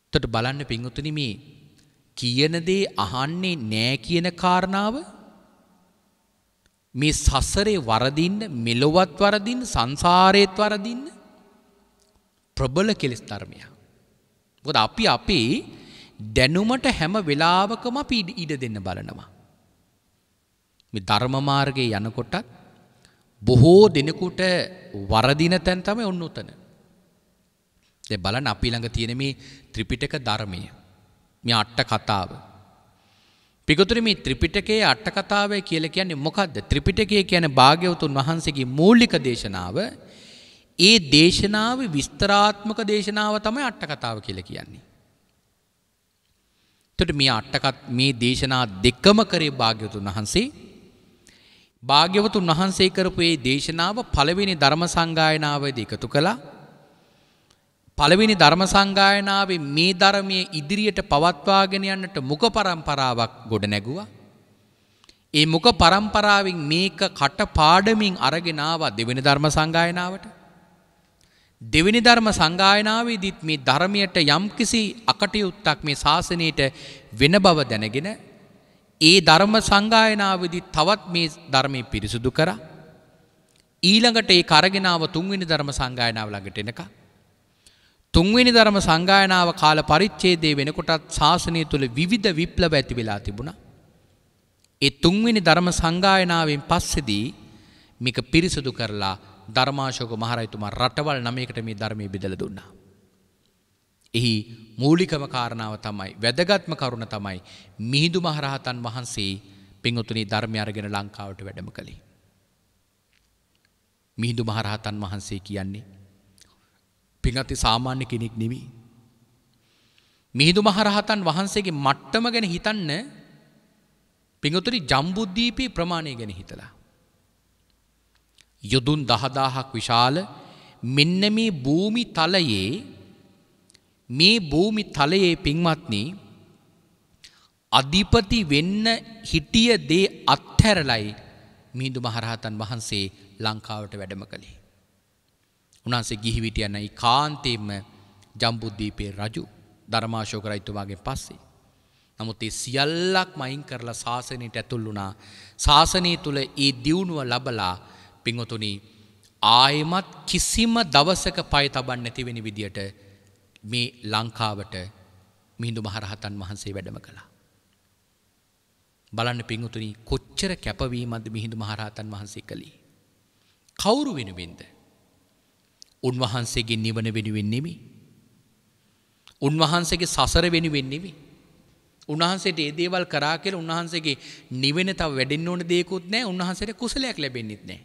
එතකොට බලන්න පිඟතුනි මේ කියන දේ අහන්නේ නෑ කියන කාරණාව මේ සසරේ වරදින්න මෙලොවත් වරදින්න සංසාරයේත් වරදින්න ප්‍රබල කෙලෙස් ධර්මයක්. මොකද අපි අපේ දැනුමට හැම වෙලාවකම අපි ඉඩ දෙන්න බලනවා. මේ ධර්ම මාර්ගයේ යනකොටත් බොහෝ දිනකට වරදින තැන් තමයි ඔන්න උතන. දැන් බලන්න අපි ළඟ තියෙන මේ ත්‍රිපිටක ධර්මය. මේ අට කතාව. පිගතුර මේ ත්‍රිපිටකයේ අට්ටකතාවය කියල කියන්නේ මොකක්ද ත්‍රිපිටකය කියන භාග්‍යවතුන් වහන්සේගේ මූලික දේශනාව ඒ දේශනාව විස්තරාත්මක දේශනාව තමයි අට්ටකතාව කියල කියන්නේ. තොට මේ අට්ටකත් මේ දේශනා දෙකම කරේ භාග්‍යවතුන් වහන්සේ භාග්‍යවතුන් වහන්සේ කරපු ඒ දේශනාව පළවෙනි ධර්ම සංගායනාවද එකතු කලා පළවෙනි ධර්ම සංගායනාවේ මේ ධර්මයේ ඉදිරියට පවත්වාගෙන යන්නට මුක පරම්පරාවක් ගොඩ නැගුවා. ඒ මුක පරම්පරාවෙන් මේක කට පාඩමින් අරගෙන ආවා දෙවෙනි ධර්ම සංගායනාවට. දෙවෙනි ධර්ම සංගායනාවේදීත් මේ ධර්මයට යම්කිසි අකටයුත්තක් මේ ශාසනයට වෙන බව දැනගෙන ඒ ධර්ම සංගායනාවේදී තවත් මේ ධර්මයේ පිරිසුදු කරා. ඊළඟට ඒ කරගෙනාව තුන්වෙනි ධර්ම සංගායනාව ළඟට එනකම් තුන්වෙනි ධර්ම සංගායනාව කාල පරිච්ඡේදයේ වෙනකොටත් ශාසනය තුළ විවිධ විප්ලව ඇති වෙලා තිබුණා. ඒ තුන්වෙනි ධර්ම සංගායනාවෙන් පස්සේදී මේක පිරිසුදු කරලා ධර්මාශෝක මහරජතුමා රටවල් 9කට මේ ධර්මයේ බෙදලා දුන්නා. එහි මූලිකම කාරණාව තමයි වැදගත්ම කරුණ තමයි මිහිඳු මහරහතන් වහන්සේ පින්වතුනි ධර්මය අරගෙන ලංකාවට වැඩම කළේ. මිහිඳු මහරහතන් වහන්සේ කියන්නේ පිනති සාමාන්‍ය කෙනෙක් නෙවී. මිහිදු මහරහතන් වහන්සේගේ මට්ටම ගැන හිතන්න පිඟතුරි ජම්බුද්ධීපී ප්‍රමාණය ගැන හිතලා. යුදුන් දහදාහක් විශාල මෙන්න මේ භූමි තලයේ මේ භූමි තලයේ පින්වත්නී අධිපති වෙන්න හිටිය දේ අත්හැරලයි මිහිදු මහරහතන් වහන්සේ ලංකාවට වැඩම කළේ. උන්හන්සේ ගිහිවිට යන්නයි කාන්තේම ජම්බුද්ධීපය රජු ධර්මාශෝක රයිතුමාගේ පස්සේ. නමුත් ඒ සියල්ලක් මයින් කරලා ශාසනයට ඇතුල් වුණා ශාසනය තුළ ඒ දියුණුව ලබලා පිංහතුනි ආයමත් කිසිම දවසක පය තබන්න නැතිවෙනි විදියට මේ ලංකාවට මිහිඳු මහරහතන් වහන්සේ වැඩම කළා. බලන්න පිංහතුනි කොච්චර කැපවීමද මිහිඳු මහරහතන් වහන්සේ කළේ. කවුරු වෙනුවෙන්ද. උන්වහන්සේගේ නිවන වෙනුවෙන් නෙමි. උන්වහන්සේගේ සසර වෙනුවෙන් නෙමි. උන්වහන්සේට ඒ දේවල් කරා කියලා උන්වහන්සේගේ නිවෙන තව වැඩෙන්න ඕන දෙයක්වත් නැහැ. උන්වහන්සේට කුසලයක් ලැබෙන්නෙත් නැහැ.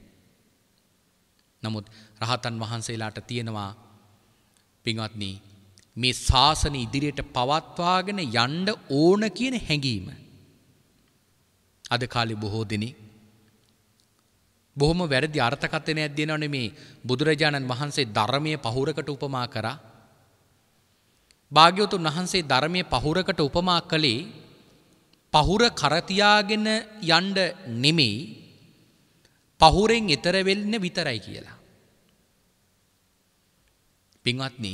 නමුත් රහතන් වහන්සේලාට තියෙනවා පින්වත්නි මේ ශාසන ඉදිරියට පවත්වාගෙන යන්න ඕන කියන හැඟීම. අද කාලේ බොහෝ දෙනෙක් බොහොම වැරදි අර්ථකථනයක් දෙනවනේ මේ බුදුරජාණන් වහන්සේ ධර්මයේ පහුරකට උපමා කරා. භාග්‍යවතුන් වහන්සේ ධර්මයේ පහුරකට උපමා කළේ පහුර කරතියාගෙන යන්න නෙමෙයි පහුරෙන් ඈතර වෙන්න විතරයි කියලා. පින්වත්නි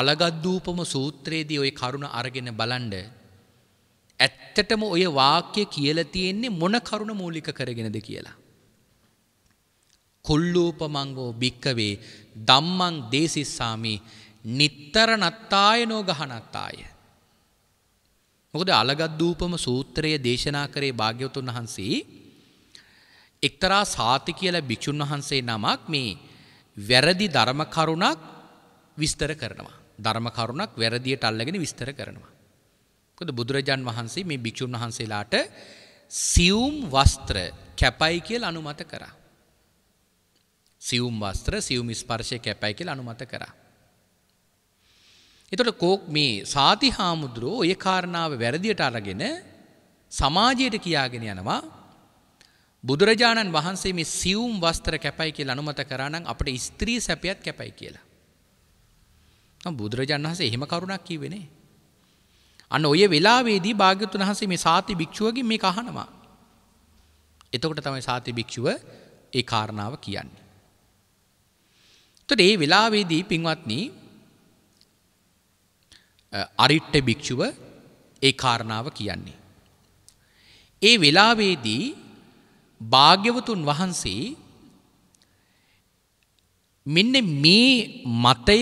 අලගද්දූපම සූත්‍රයේදී ওই කරුණ අරගෙන බලන්න ඇත්තටම ඔය වාක්‍ය කියල තියෙන්නේ මොන කරුණ මූලික කරගෙනද කියලා. කුල්ලූපමංගෝ භික්කවේ දම්මං දේසිස්සාමි නිත්තර නත්තාය නෝ ගහනත්තාය. මොකද අලගත්දූපම සූත්‍රය දේශනා කරේ භාග්‍යවතුන් වහන්සේ එක්තරා සාති කියලා භික්‍ෂූන් වහන්සේ නමක් මේ වැරදි ධර්මකරුණක් විස්තර කරනවා. ධර්මකරුණක් වැරදියට අල්ලගෙන විස්තර කරනවා. කොද බුදුරජාන් වහන්සේ මේ භික්‍ෂූන් වහන්සේලාට සියුම් වස්ත්‍ර කැපයි කියල අනුමත කරා. සියුම් වස්ත්‍ර සියුම් ස්පර්ශය කැපයි කියල අනුමත කරා. එතට කෝක් මේ සාති හාමුදුරුවෝ ඔය කාරණාව වැරදියට අරගෙන සමාජයට කියාගෙන යනවා බුදුරජාණන් වහන්සේ මේ සියුම් වස්ත්‍ර කැපයි කියලා අනුමත කරා නම් අපිට ස්ත්‍රී සැපයත් කැපයි කියලා. බුදුරජාණන් වහන්සේ එහෙම කරුණක් කිව්වේ නේ. අන්න ඔය වෙලාවේදී භාග්‍යතුන් වහන්සේ මේ සාති භික්ෂුවගේ මේ අහනවා. එතකොට තමයි සාති භික්ෂුව ඒ කාරණාව කියන්නේ. එතකොට ඒ වෙලාවේදී පින්වත්නි අරිට්ඨ භික්ෂුව ඒ කාරණාව කියන්නේ. ඒ වෙලාවේදී භාග්‍යවතුන් වහන්සේ මෙන්න මේ මතය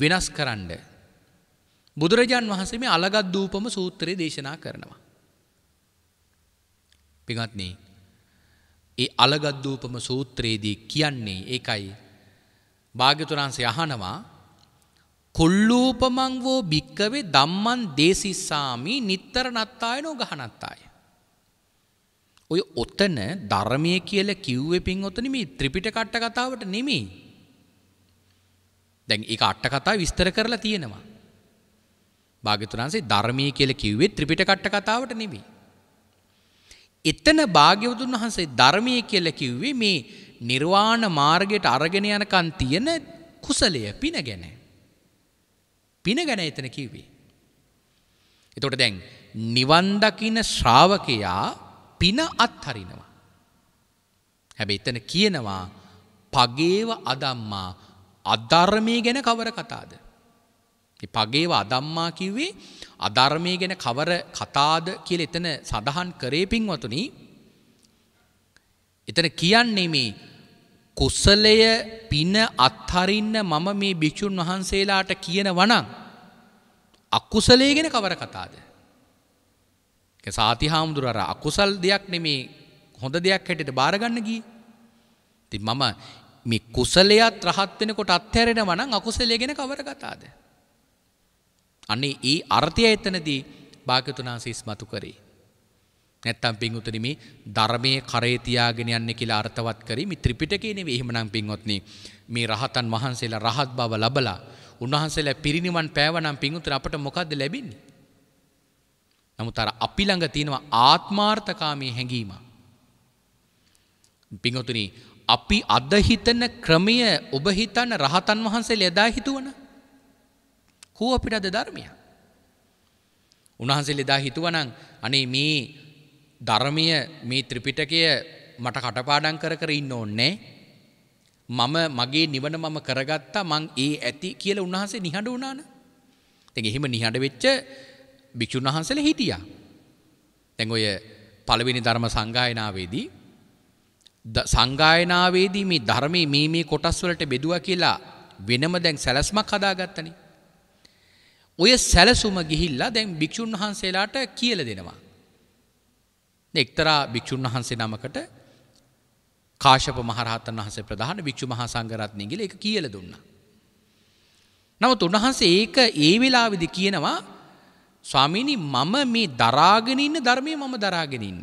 වෙනස් කරන්න බුදුරජාන් වහන්සේ මේ අලගත් දූපම සූත්‍රය දේශනා කරනවා. පිගත්න ඒ අලගත්දූපම සූත්‍රයේදී කියන්නේ ඒකයි භාගතුරන්සේ අහනවා කොල්ලූපමං වෝ භික්කවේ දම්මන් දේශිස්සාමි නිත්තර නත්තායනෝ ගහනත්තාය. ඔය ඔතන ධර්මය කියල කිව්ව පින් ඔතනම ත්‍රිපිට කට්ට කතාවට නෙමේ. දැන් ඒ අට්ට කතා විස්තර කරලා තියෙනවා. භාග්‍යතුන්සේ ධර්මයේ කියලා කිව්වේ ත්‍රිපිටකට්ට කතාවට නෙවෙයි. එතන භාග්‍යවතුන් වහන්සේ ධර්මයේ කියලා කිව්වේ මේ නිර්වාණ මාර්ගයට අරගෙන යනකන් තියෙන කුසලය පින ගැන. පින ගැන එතන කිව්වේ. එතකොට දැන් නිවන් දකින ශ්‍රාවකයා පින අත්හරිනවා. හැබැයි එතන කියනවා පගේව අදම්මා අධර්මයේ ගැන කවර කතාවද? පගේව අදම්මා කිව්වේ අධර්මය ගැන කවර කතාද කියලා එතන සඳහන් කරේ පින්වතුනි. එතන කියන්නේ මේ කුසලය පින අත්හරින්න මම මේ භික්ෂුන් වහන්සේලාට කියන වනම් අකුසලය ගැන කවර කතාද? සාති හාමුදුර අර අකුසල් දෙයක් නෙමේ හොඳ දෙයක් හැටියට බාරගන්න ගියේ. ඉතින් මම මේ කුසලයත් රහත් වෙනකොට අත්හැරෙනවා නම් අකුසලය ගැන කවර කතාද? අන්නේ ඒ අර්ථය එතනදී භාග්‍යතුනාසේ ඉස්මතු කරේ. නැත්තම් පින්වතුනි මේ ධර්මයේ කරේ තියාගෙන යන්නේ කියලා අර්ථවත් කරේ මේ ත්‍රිපිටකේ නෙවෙයි එහෙමනම් පින්වත්නි මේ රහතන් වහන්සේලා රහත් බව ලබලා උන්වහන්සේලා පිරිණිවන් පෑවනම් පින්වතුනි අපට මොකද්ද ලැබෙන්නේ? නමුත් අර අපි ළඟ තියෙනවා ආත්මාර්ථකාමී හැඟීම. පින්වතුනි අපි අද හිතන ක්‍රමය ඔබ හිතන රහතන් වහන්සේලා එදා හිතුවනේ හෝ අපිටද ධර්මය. උන්වහන්සේ ලෙදා හිතුවනම් අනේ මේ ධර්මය මේ ත්‍රිපිටකය මට කටපාඩම් කර කර ඉන්න ඕනේ මම මගේ නිවන මම කරගත්තා මං ඒ ඇති කියලා උන්වහන්සේ නිහඬ වුණාන. ඉතින් එහෙම නිහඬ වෙච්ච භික්ෂුන් වහන්සේලා හිටියා. දැන් ඔය පළවෙනි ධර්ම සංගායනාවේදී සංගායනාවේදී මේ ධර්මයේ මේ මේ කොටස් වලට බෙදුවා කියලා වෙනම දැන් සැලැස්මක් හදාගත්තනේ. ඔය සැලසුම ගිහිල්ලා දැන් භික්‍ෂූන් වහන්සේලාට කියල දෙනවා. එක්තරා භික්‍ෂූන් වහන්සේ නමකට කාශප මහරහතන් වහන්සේ ප්‍රධාන භික්‍ෂු මහා සංගරත්නයගල එක කියල දුන්න. නමුත් උන්වහන්සේ ඒක ඒ වෙලාවිදි කියනවා ස්වාමිණි මම මේ දරාගෙන ඉන්න ධර්මය මම දරාගෙන ඉන්න.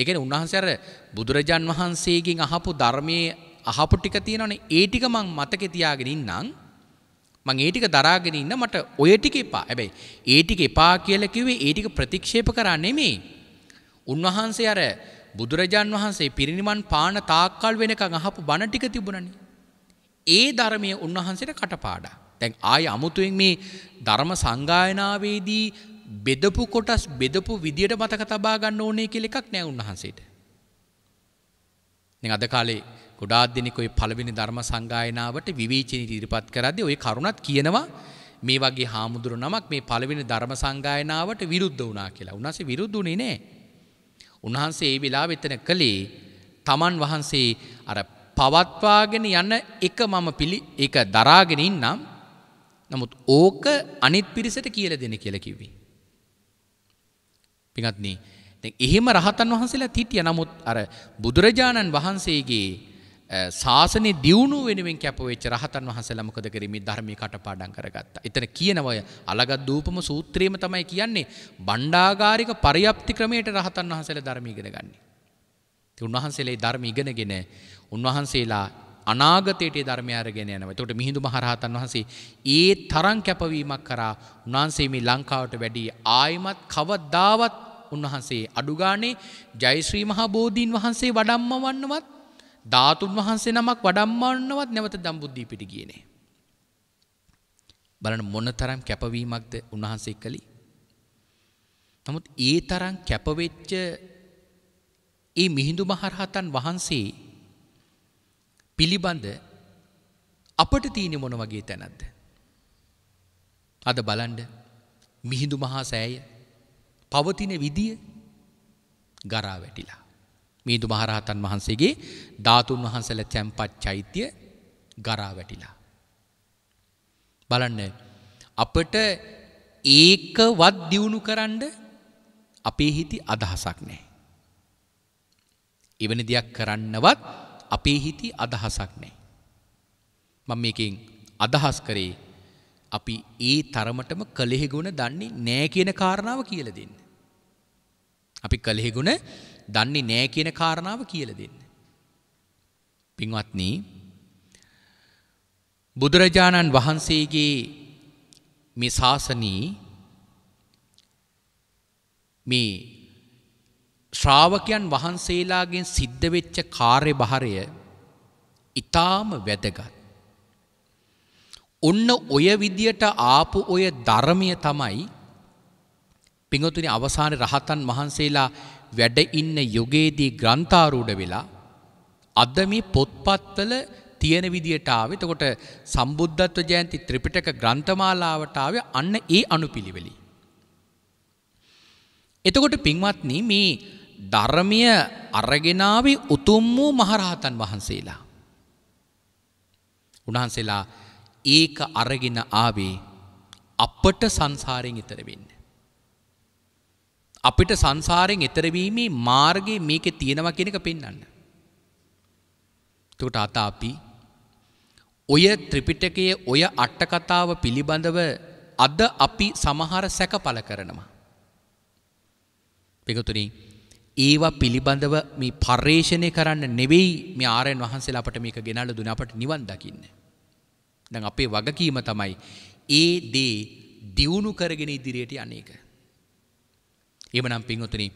ඒකෙන උන්වහන්සර බුදුරජාන් වහන්සේගෙන් අහපු ධර්මය අහපු ටික තියෙනවනේ ඒ ටික මං මතක තියාගෙන ඉන්නම් මං ඒටික දරාගෙන ඉන්න මට ඔය ටික එපා. හැබැයි ඒ ටික එපා කියලා කිව්වේ ඒ ටික ප්‍රතික්ෂේප කරා නෙමෙයි. උන්වහන්සේ අර බුදුරජාන් වහන්සේ පිරිනිවන් පාන තාක්කල් වෙනකන් අහපු බණ ටික තිබුණනේ. ඒ ධර්මයේ උන්වහන්සේට කටපාඩම්. දැන් ආය අමුතුවෙන් මේ ධර්ම සංගායනාවේදී බෙදපු කොටස් බෙදපු විදියට මතක තබා ගන්න ඕනේ කියලා එකක් නෑ උන්වහන්සේට. දැන් අද කාලේ ගොඩාක් දෙනෙක් ওই පළවෙනි ධර්ම සංගායනාවට විවේචන ඉදිරිපත් කරද්දී ওই කරුණත් කියනවා මේ වගේ හාමුදුරු නමක් මේ පළවෙනි ධර්ම සංගායනාවට විරුද්ධ වුණා කියලා. උන්වහන්සේ විරුද්ධුනේ නෑ. උන්වහන්සේ ඒ වෙලාවෙ එතන කළේ තමන් වහන්සේ අර පවත්වාගෙන යන එක මම පිළි ඒක දරාගෙන ඉන්නම්. නමුත් ඕක අනිත් පිරිසට කියලා දෙන්න කියලා කිව්වේ. පින්වත්නි, දැන් එහෙම රහතන් වහන්සේලා හිටියා. නමුත් අර බුදුරජාණන් වහන්සේගේ ශාසනය දියුණු වෙනුවෙන් කැපවෙච්ච රහතන් වහන්සේලා මොකද කරේ මේ ධර්මයේ කටපාඩම් කරගත්තා. එතන කියනවා ඔය අලගත් දූපම සූත්‍රයේම තමයි කියන්නේ බණ්ඩාගාරික පරියප්ති ක්‍රමයට රහතන් වහන්සේලා ධර්ම ඉගෙන ගන්නේ. ඉතින් උන්වහන්සේලා ධර්ම ඉගෙනගෙන උන්වහන්සේලා අනාගතයට ධර්මය අරගෙන යනවා. එතකොට මිහිඳු මහ රහතන් වහන්සේ ඒ තරම් කැපවීමක් කරා උන්වහන්සේ මේ ලංකාවට වැඩි ආයිමත් කවදාවත් උන්වහන්සේ අඩුගානේ ජයශ්‍රී මහා බෝධීන් වහන්සේ වඩම්මවන්නවත් ධාතුන් වහන්සේ නමක් වඩම්මන්නවත් නැවත දම්බුද්ධීපිට කියනේ. බලන මොන තරම් කැපවීමක්ද උන්වහන්සේ කළි. නමුත් ඒ තරම් කැපවෙච්ච ඒ මිහිඳු මහරහතන් වහන්සේ පිළිබඳ අපට තියෙන මොන වගේ තැනක්ද. අද බලන්ඩ මිහිඳු මහා සෑය පවතින විදිය ගරා වැටිලා. මීදු මහරහතන් වහන්සේගේ ධාතුන් වහන්සල තැම්පත් චෛත්‍ය ගරා වැටිලා. බලන්න අපට ඒකවත් දියුණු කරන්න අපේ හිති අදහසක් නෑ. එවැනි දෙයක් කරන්නවත් අපේ හිති අදහසක් නෑ. මම මේකින් අදහස් කරේ අපි ඒ තරමටම කළෙහිගුණ දන්නේ නෑ කියන කාරණාව කියල දෙන්න. අපි කළෙහිගුණ දන්නේ නෑ කියන කාරණාව කියල දෙන්න. පින්වත්නී බුදුරජාණන් වහන්සේගේ මේ ශාසනී මේ ශ්‍රාවකයන් වහන්සේලාගෙන් සිද්ධ වෙච්ච කාර්ය බහරය ඊටාම වැදගත්. ඔන්න ඔය විදියට ආපු ඔය ධර්මය තමයි පිඟුතුනි අවසානයේ රහතන් වහන්සේලා වැඩ ඉන්න යුගයේදී ග්‍රන්ථාරූඩ වෙලා අද මේ පොත්පත්වල තියෙන විදියට ආවේ. එතකොට සම්බුද්ධත්ව ජයන්ති ත්‍රිපිටක ග්‍රන්ථමාලාවට ආවේ අන්න ඒ අනුපිළිවෙලි. එතකොට පින්වත්නි මේ ධර්මය අරගෙන ආවේ උතුම් වූ මහරහතන් වහන්සේලා. උන්වහන්සේලා ඒක අරගෙන ආවේ අපට සංසාරයෙන් ඈතර වෙන්න. අපිට සංසාරයෙන් එතරවීමේ මාර්ගයේ මේකෙ තියෙනවා කියන එක පෙන්වන්න. එතකොට අත අපි ඔය ත්‍රිපිටකයේ ඔය අට කතාව පිළිබඳව අද අපි සමහර සැකපල කරනවා. පිටුතුනි ඒවා පිළිබඳව මේ පර්යේෂණය කරන්න නෙවෙයි මේ ආරයන් වහන්සේලා අපට මේක ගෙනල්ලා දුන්නේ අපට නිවන් දකින්න. දැන් අපේ වගකීම තමයි ඒ දේ දියුණු කරගෙන ඉදිරියට යන්නේක. එමනම් පින්වතුනි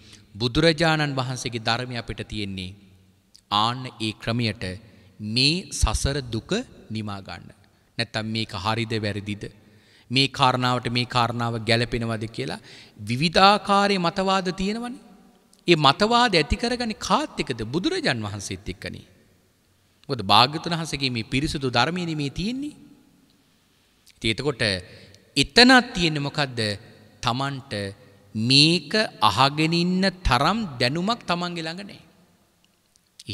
බුදුරජාණන් වහන්සේගේ ධර්මය අපිට තියෙන්නේ ආන්න ඒ ක්‍රමයට මේ සසර දුක නිමා ගන්න. නැත්තම් මේක හරිද වැරදිද මේ කාරණාවට මේ කාරණාව ගැලපෙනවද කියලා විවිධාකාරයේ මතවාද තියෙනවනේ. ඒ මතවාද ඇති කරගන්නේ කාත් එකද බුදුරජාන් වහන්සේත් එක්කනේ. මොකද භාග්‍යතුන් වහන්සේගේ මේ පිරිසුදු ධර්මයේ මේ තියෙන්නේ. ඉතින් එතකොට එතනක් තියෙන්නේ මොකද්ද? Tamanට මේක අහගෙන ඉන්න තරම් දැනුමක් තමන්ගේ ළඟ නැහැ.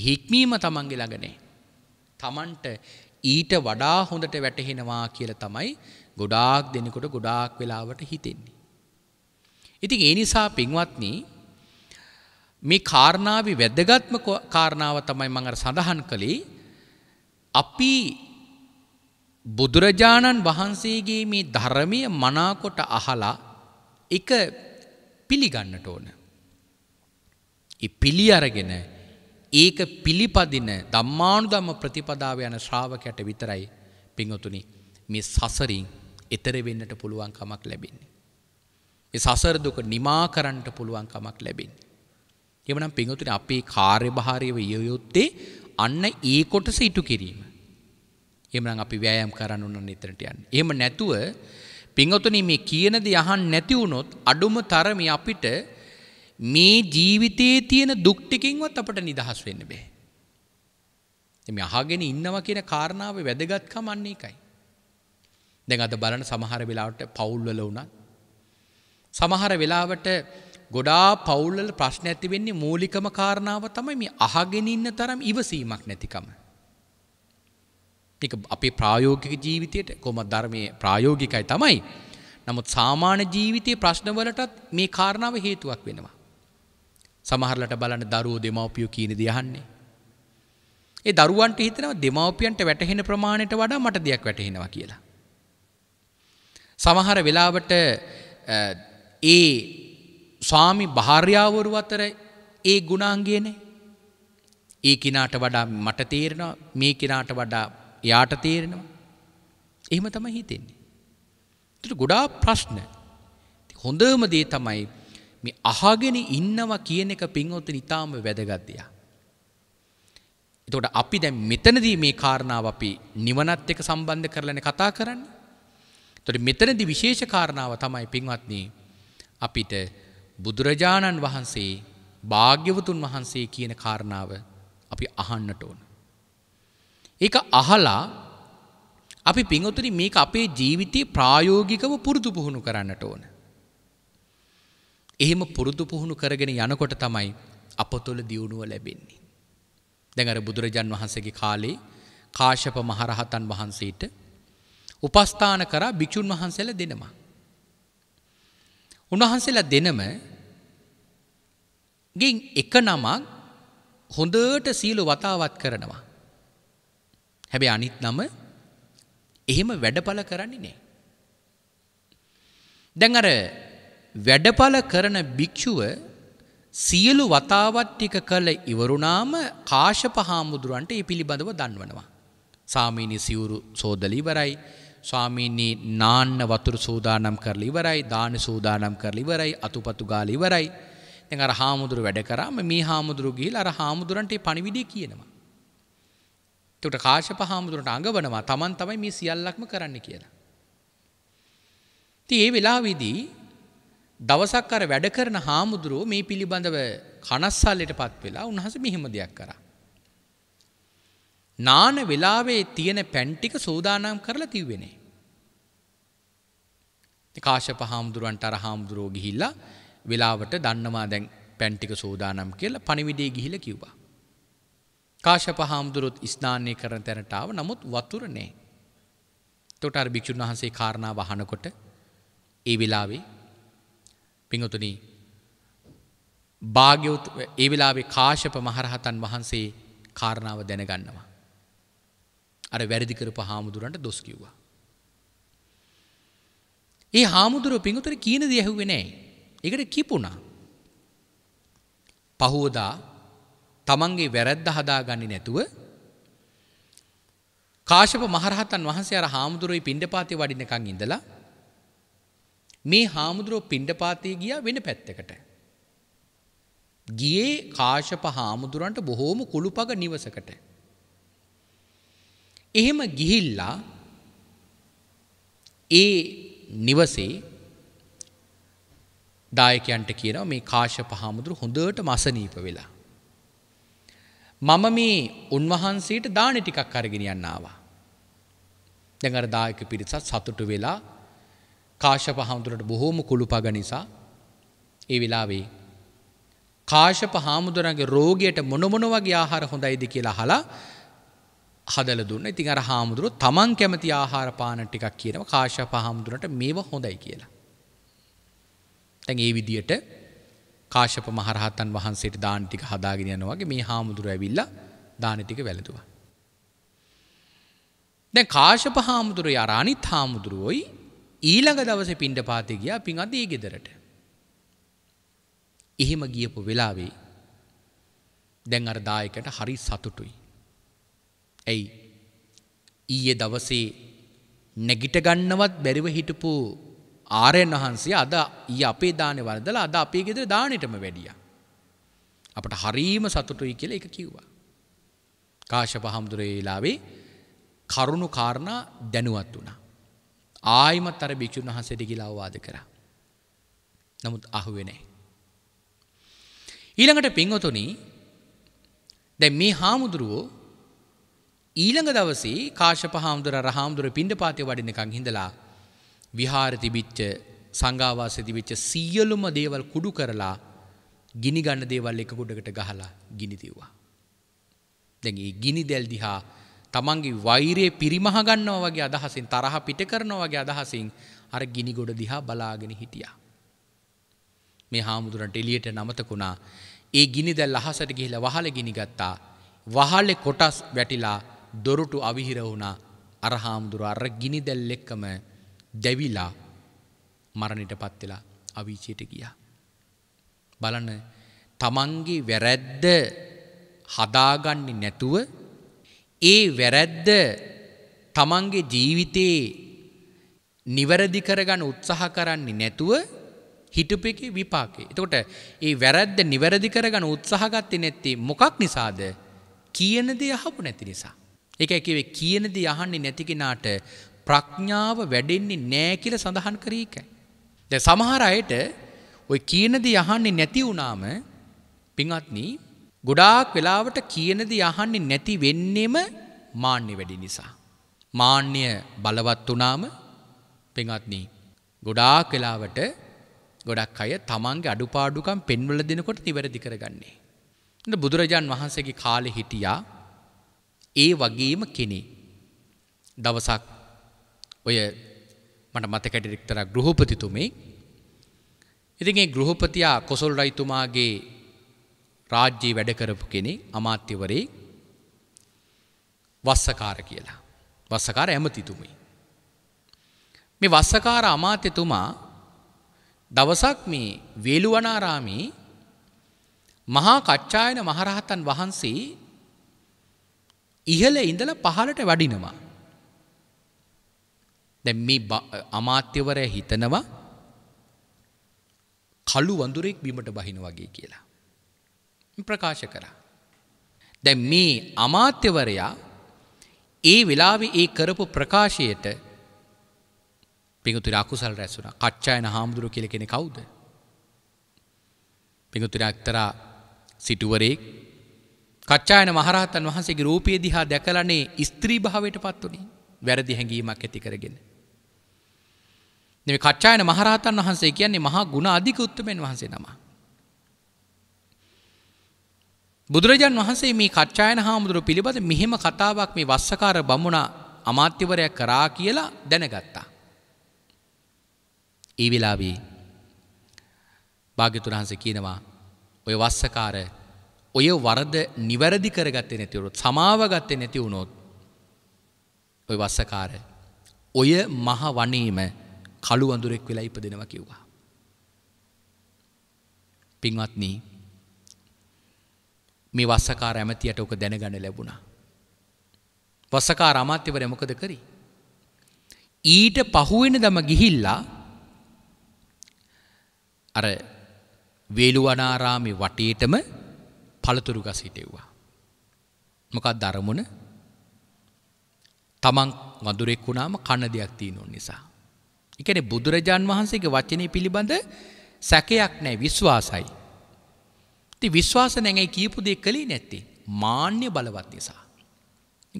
හික්මීම තමන්ගේ ළඟ නැහැ. තමන්ට ඊට වඩා හොඳට වැටහෙනවා කියලා තමයි ගොඩාක් දෙනකොට ගොඩාක් වෙලාවට හිතෙන්නේ. ඉතින් ඒ නිසා පින්වත්නි මේ කාරණාවේ වැදගත්ම කාරණාව තමයි මම අර සඳහන් කළේ අපි බුදුරජාණන් වහන්සේගේ මේ ධර්මය මනාකොට අහලා එක පිළිගන්නට ඕන. පිළි අරගෙන ඒක පිළිපදින ධම්මානුධම්ම ප්‍රතිපදාව යන ශ්‍රාවකයට විතරයි පිංගුතුනි මේ සසරින් එතර වෙන්නට පුළුවන් කමක් ලැබෙන්නේ. මේ සසර දුක නිමා කරන්නට පුළුවන් කමක් ලැබෙන්නේ. එවනම් පිංගුතුනි අපේ කාර්යභාරය විය යුත්තේ අන්න ඒ කොටස ඉටු කිරීම. එමනම් අපි ව්‍යායාම් කරන්න ඕන නිතරට යන්න. එහෙම නැතුව පිංගොතුනි මේ කියන දේ අහන්න නැති වුණොත් අඩුම තරමේ අපිට මේ ජීවිතයේ තියෙන දුක් ටිකින්වත් අපට නිදහස් වෙන්න බෑ. මේ අහගෙන ඉන්නවා කියන කාරණාවේ වැදගත්කම අන්න ඒකයි. දැන් අද බලන සමහර වෙලාවට පවුල්වල වුණත් සමහර වෙලාවට ගොඩාක් පවුල්වල ප්‍රශ්න ඇති වෙන්නේ මූලිකම කාරණාව තමයි මේ අහගෙන ඉන්න තරම් ඉවසීමක් නැතිකම. එක අපේ ප්‍රායෝගික ජීවිතයට කොම ධර්මය ප්‍රායෝගිකයි තමයි. නමුත් සාමාන්‍ය ජීවිතයේ ප්‍රශ්නවලටත් මේ කාරණාව හේතුවක් වෙනවා. සමහරලට බලන්න දරුවෝ දෙමව්පියෝ කියන දේ අහන්නේ. ඒ දරුවන්ට හිතනවා දෙමව්පියන්ට වැටහෙන ප්‍රමාණයට වඩා මට දෙයක් වැටහෙනවා කියලා. සමහර වෙලාවට ඒ ස්වාමි භාර්යාවරු අතර ඒ ගුණාංගයනේ ඒ කිනාට වඩා මට තේරෙනවා මේ කිනාට වඩා යාට තේරෙනවා. එහෙම තම හිතෙන්නේ. තුට ගොඩා ප්‍රශ්න. හොඳම දේ තමයි මේ අහගෙන ඉන්නවා කියන එක පින්වතුන් ඉතාම වැදගත් දෙයක්. එතකොට අපි දැන් මෙතනදී මේ කාරණාව අපි නිවනත් එක්ක සම්බන්ධ කරලානේ කතා කරන්නේ. එතකොට මෙතනදී විශේෂ කාරණාව තමයි පින්වත්නි අපිට බුදුරජාණන් වහන්සේ භාග්‍යවතුන් වහන්සේ කියන කාරණාව අපි අහන්නට ඕන. ඒක අහලා අපි පිංගුතුනි මේක අපේ ජීවිතේ ප්‍රායෝගිකව පුරුදු පුහුණු කරන්නට ඕන. එහෙම පුරුදු පුහුණු කරගෙන යනකොට තමයි අපතොල දියුණුව ලැබෙන්නේ. දැන් අර බුදුරජාන් වහන්සේගේ කාලේ කාශ්‍යප මහරහතන් වහන්සේට උපස්ථාන කරා භික්ෂුන් වහන්සේලා දෙනවා. උන්වහන්සේලා දෙනම ගෙන් එක නමක් හොඳට සීල වතාවත් කරනවා. හැබැයි අනිත් නම එහෙම වැඩපල කරන්නේ නෑ. දැන් අර වැඩපල කරන භික්ෂුව සියලු වතාවත් ටික කළ ඉවරුණාම කාශ්‍යප හාමුදුරන්ට ඒ පිළිබඳව දන්වනවා. සාමීනි සිවුරු සෝදලා ඉවරයි. ස්වාමීනි නාන්න වතුර සූදානම් කරලා ඉවරයි. දාන සූදානම් කරලා ඉවරයි. අතුපතු ගාලා ඉවරයි. දැන් අර හාමුදුර වැඩ කරාම මේ හාමුදුරු ගිහලා අර හාමුදුරන්ට පණිවිඩය කියනවා. තකට කාශප හාමුදුරට අඟවනවා තමන් තමයි මේ සියල්ලක්ම කරන්න කියලා. ති ඒ වෙලා විදී දවසක් අර වැඩ කරන හාමුදුරුව මේ පිළිබඳව කනස්සල්ලට පත් වෙලා උන්හස මෙහෙම දෙයක් කරා. නාන වෙලාවේ තියෙන පැන්ටික සෝදානම් කරලා තිව්වෙනේ. කාශප හාමුදුරුවන්ට අර හාමුදුරුවෝ ගිහිල්ලා වෙලාවට දන්නවා දැන් පැන්ටික සෝදානම් කියලා පණිවිඩේ ගිහිල කිව්වා. කාශප හාමුදුරුත් ස්ථානය කරන තැනටාව නමුත් වතුර නෑ. තොට අර භික්‍ෂූන් වහන්සේ කාරණාව වහනකොට ඒ වෙලාවේ පිංහතුන භාග්‍යවත් ඒ වෙලාවේ කාශප මහරහතන් වහන්සේ කාරණාව දැනගන්නවා. අර වැරදිකරප හාමුදුරන්ට දොස් කිව්වා. ඒ හාමුදුරුව පිංහුතර කියීනද ඇහුවෙනෑ එකට කිපුුණා පහුවදා තමන්ගේ වැරැද්ද හදාගන්නේ නැතුව කාශප මහරහතන් වහන්සේ අර හාමුදුරුවයි පිණ්ඩපාතය වඩිනකං ඉඳලා මේ හාමුදුරුව පිණ්ඩපාතය ගියා වෙන පැත්තකට. ගියේ කාශප හාමුදුරන්ට බොහෝම කුළුපග නිවසකට. එහෙම ගිහිල්ලා ඒ නිවසේ දායකයන්ට කියනව මේ කාශ පහාමුදුරු හොඳට මසනීප වෙලා. මම මේ උන්වහන්සේට දාන ටිකක් අරගෙන යන්න ආවා. දැන් අර දායක පිරිසත් සතුටු වෙලා කාශ්‍යප හාමුදුරට බොහෝම කුළුපග නිසා ඒ වෙලාවේ කාශ්‍යප හාමුදුරන්ගේ රෝගියට මොන මොන වගේ ආහාර හොඳයිද කියලා අහලා හදලා දුන්නා. ඉතින් අර හාමුදුරුව තමන් කැමති ආහාර පාන ටිකක් කියනවා කාශ්‍යප හාමුදුරන්ට මේව හොඳයි කියලා. දැන් ඒ විදියට කාශප මහරහතන් වහන්සේට දානටික හදාගෙන යනවාගේ මේ හාමුදුර ඇවිල්ල දානටික වැළඳුව. දැ කාශප හාමුදුර අරානිත් හාමුදුරුවෝයි ඊළඟ දවස පින්ඩ පාති ගියා පින් අද ඒ ගෙදරට. එහෙම ගියපු වෙලාවේ දැන් අරදායකට හරි සතුටුයි. ඇයි ඊයේ දවසේ නැගිට ගන්නවත් බැරිව හිටපු ආරයන් වහන්සේ අද ඊ අපේ දානෙ වරදලා අද අපේ ගෙදර දානෙටම වැඩියා. අපට හරීම සතුටුයි කියලා ඒක කිව්වා. කාශ්‍යප හමුදුරේ වෙලාවේ කරුණු කාරණා දැනුවත් වුණා. ආයිමත් අර භික්ෂුන් වහන්සේට ගිහිලා අවවාද කරා. නමුත් අහුවේ නැහැ. ඊළඟට පින්වතුනි දැන් මේ හාමුදුරුවෝ ඊළඟ දවසේ කාශ්‍යප හාමුදුර රහාමුදුර පිණ්ඩපාතේ වඩිනකන් හිඳලා විහාර තිබිච්ච සංඝාවාස තිබිච්ච සියලුම දේවල් කුඩු කරලා ගිනි ගන්න දේවල් එක කුඩකට ගහලා ගිනි තිව්වා. දැන් මේ ගිනි දැල් දිහා තමන්ගේ වෛරය පිරිමහ ගන්නවා වගේ අදහසින් තරහ පිට කරනවා වගේ අදහසින් අර ගිනි ගොඩ දිහා බලාගෙන හිටියා. මේ හාමුදුරන්ට එළියට නමතකුණා. ඒ ගිනි දැල් අහසට ගිහිලා වහල ගිනි ගත්තා. වහලේ කොටස් වැටිලා දොරටු අවිහිර වුණා. අර හාමුදුර අර ගිනි දැල් එක්කම දැවිලා මරණයට පත්වෙලා අවීචයට ගියා. බලන්න තමන්ගේ වැරැද්ද හදාගන්නේ නැතුව ඒ වැරැද්ද තමන්ගේ ජීවිතයේ නිවැරදි කරගන්න උත්සාහ කරන්නේ නැතුව හිටපු එකේ විපාකේ. එතකොට ඒ වැරැද්ද නිවැරදි කරගන්න උත්සාහ ගත්තේ නැත්තේ මොකක් නිසාද? කියන දේ අහපු නැති නිසා. ඒකයි කිව්වේ කියන දේ අහන්නේ නැති කෙනාට ප්‍රඥාව වැඩෙන්නේ නෑ කියලා සඳහන් කරේ ඒකයි. දැන් සමහර අයට ওই කියන දේ අහන්නේ නැති වුනාම පින්වත්නි ගොඩාක් වෙලාවට කියන දේ අහන්නේ නැති වෙන්නෙම මාන්නේ වැඩි නිසා. මාන්නය බලවත් වුනාම පින්වත්නි ගොඩාක් වෙලාවට ගොඩක් අය තමන්ගේ අඩුපාඩුකම් පෙන්වල දෙනකොට නිවැරදි කරගන්නේ. ඉතින් බුදුරජාන් වහන්සේගේ කාලේ හිටියා ඒ වගේම කෙනෙක්. දවසක් ඔය මට මතකැට රික්තර ගෘහපතිතුමේ ඉතිගේ ගෘහපතියා කොසොල් රයිතුමාගේ රාජ්‍යී වැඩකරපු කෙනෙ අමාත්‍යවරේ වස්සකාර කියලා. වස්සකාර ඇමතිතුමේ. මේ වස්සකාර අමාත්‍යතුමා දවසක් මේ වේලුවනාරාමේ මහා කච්චායන මහරහතන් වහන්සේ ඉහළ ඉඳලා පහළට වඩිනවා. දැන් මේ අමාත්‍යවරය හිතනවා කළු වඳුරෙක් බිමට බහින වගේ කියලා. ප්‍රකාශ කරා. දැන් මේ අමාත්‍යවරයා ඒ වෙලාවේ ඒ කරපු ප්‍රකාශයට පිඟුතුරා අකුසල් රැස් වුණා. කච්චායන හාමුදුරුව කියලා කෙනෙක් කවුද? පිඟුතුරා එක්තරා සිටුවරේ කච්චායන මහරහතන් වහන්සේගේ රූපය දිහා දැකලානේ ස්ත්‍රී භාවයට පත් වුණේ. වැරදි හැඟීමක් ඇති කරගෙන. මේ කච්චායන මහරහතන් වහන්සේ කියන්නේ මහා ගුණ අධික උත්තමයන් වහන්සේ නම. බුදුරජාන් වහන්සේ මේ කච්චායන හාමුදුරු පිළිබඳ මෙහෙම කතාවක් මේ වස්සකාර බමුණා අමාත්‍යවරයක් කරා කියලා දැනගත්තා. ඒ වෙලාවේ භාග්‍යතුන් වහන්සේ කියනවා ඔය වස්සකාර ඔය වරද නිවැරදි කරගත්තේ නැති වුණොත් සමාව ගත්තේ නැති වුණොත් ඔය වස්සකාර ඔය මහ වනේම කළු වඳුරෙක් වෙලා ඉපදෙනවා කිව්වා. පින්වත්නි මේ වස්සකාර ඇමතියට ඕක දැනගන්න ලැබුණා. වස්සකාර අමාත්‍යවරයා මොකද කරේ? ඊට පහුවෙනදම ගිහිල්ලා අර වේළුවනාරාමේ වටේටම පළතුරු ගස හිටෙව්වා. මොකක්ද අරමුණ? තමන් වඳුරෙක් වුණාම කන දෙයක් තියෙන නිසා. එකන බුදුරජාන් වහන්සේගේ වචනය පිළිබඳ සැකයක් නෑ විශ්වාසයි. ති විශ්වාස නැඟයි කියපු දෙ කළේ නැත්ති මාන්‍ය බලවත් නිසා.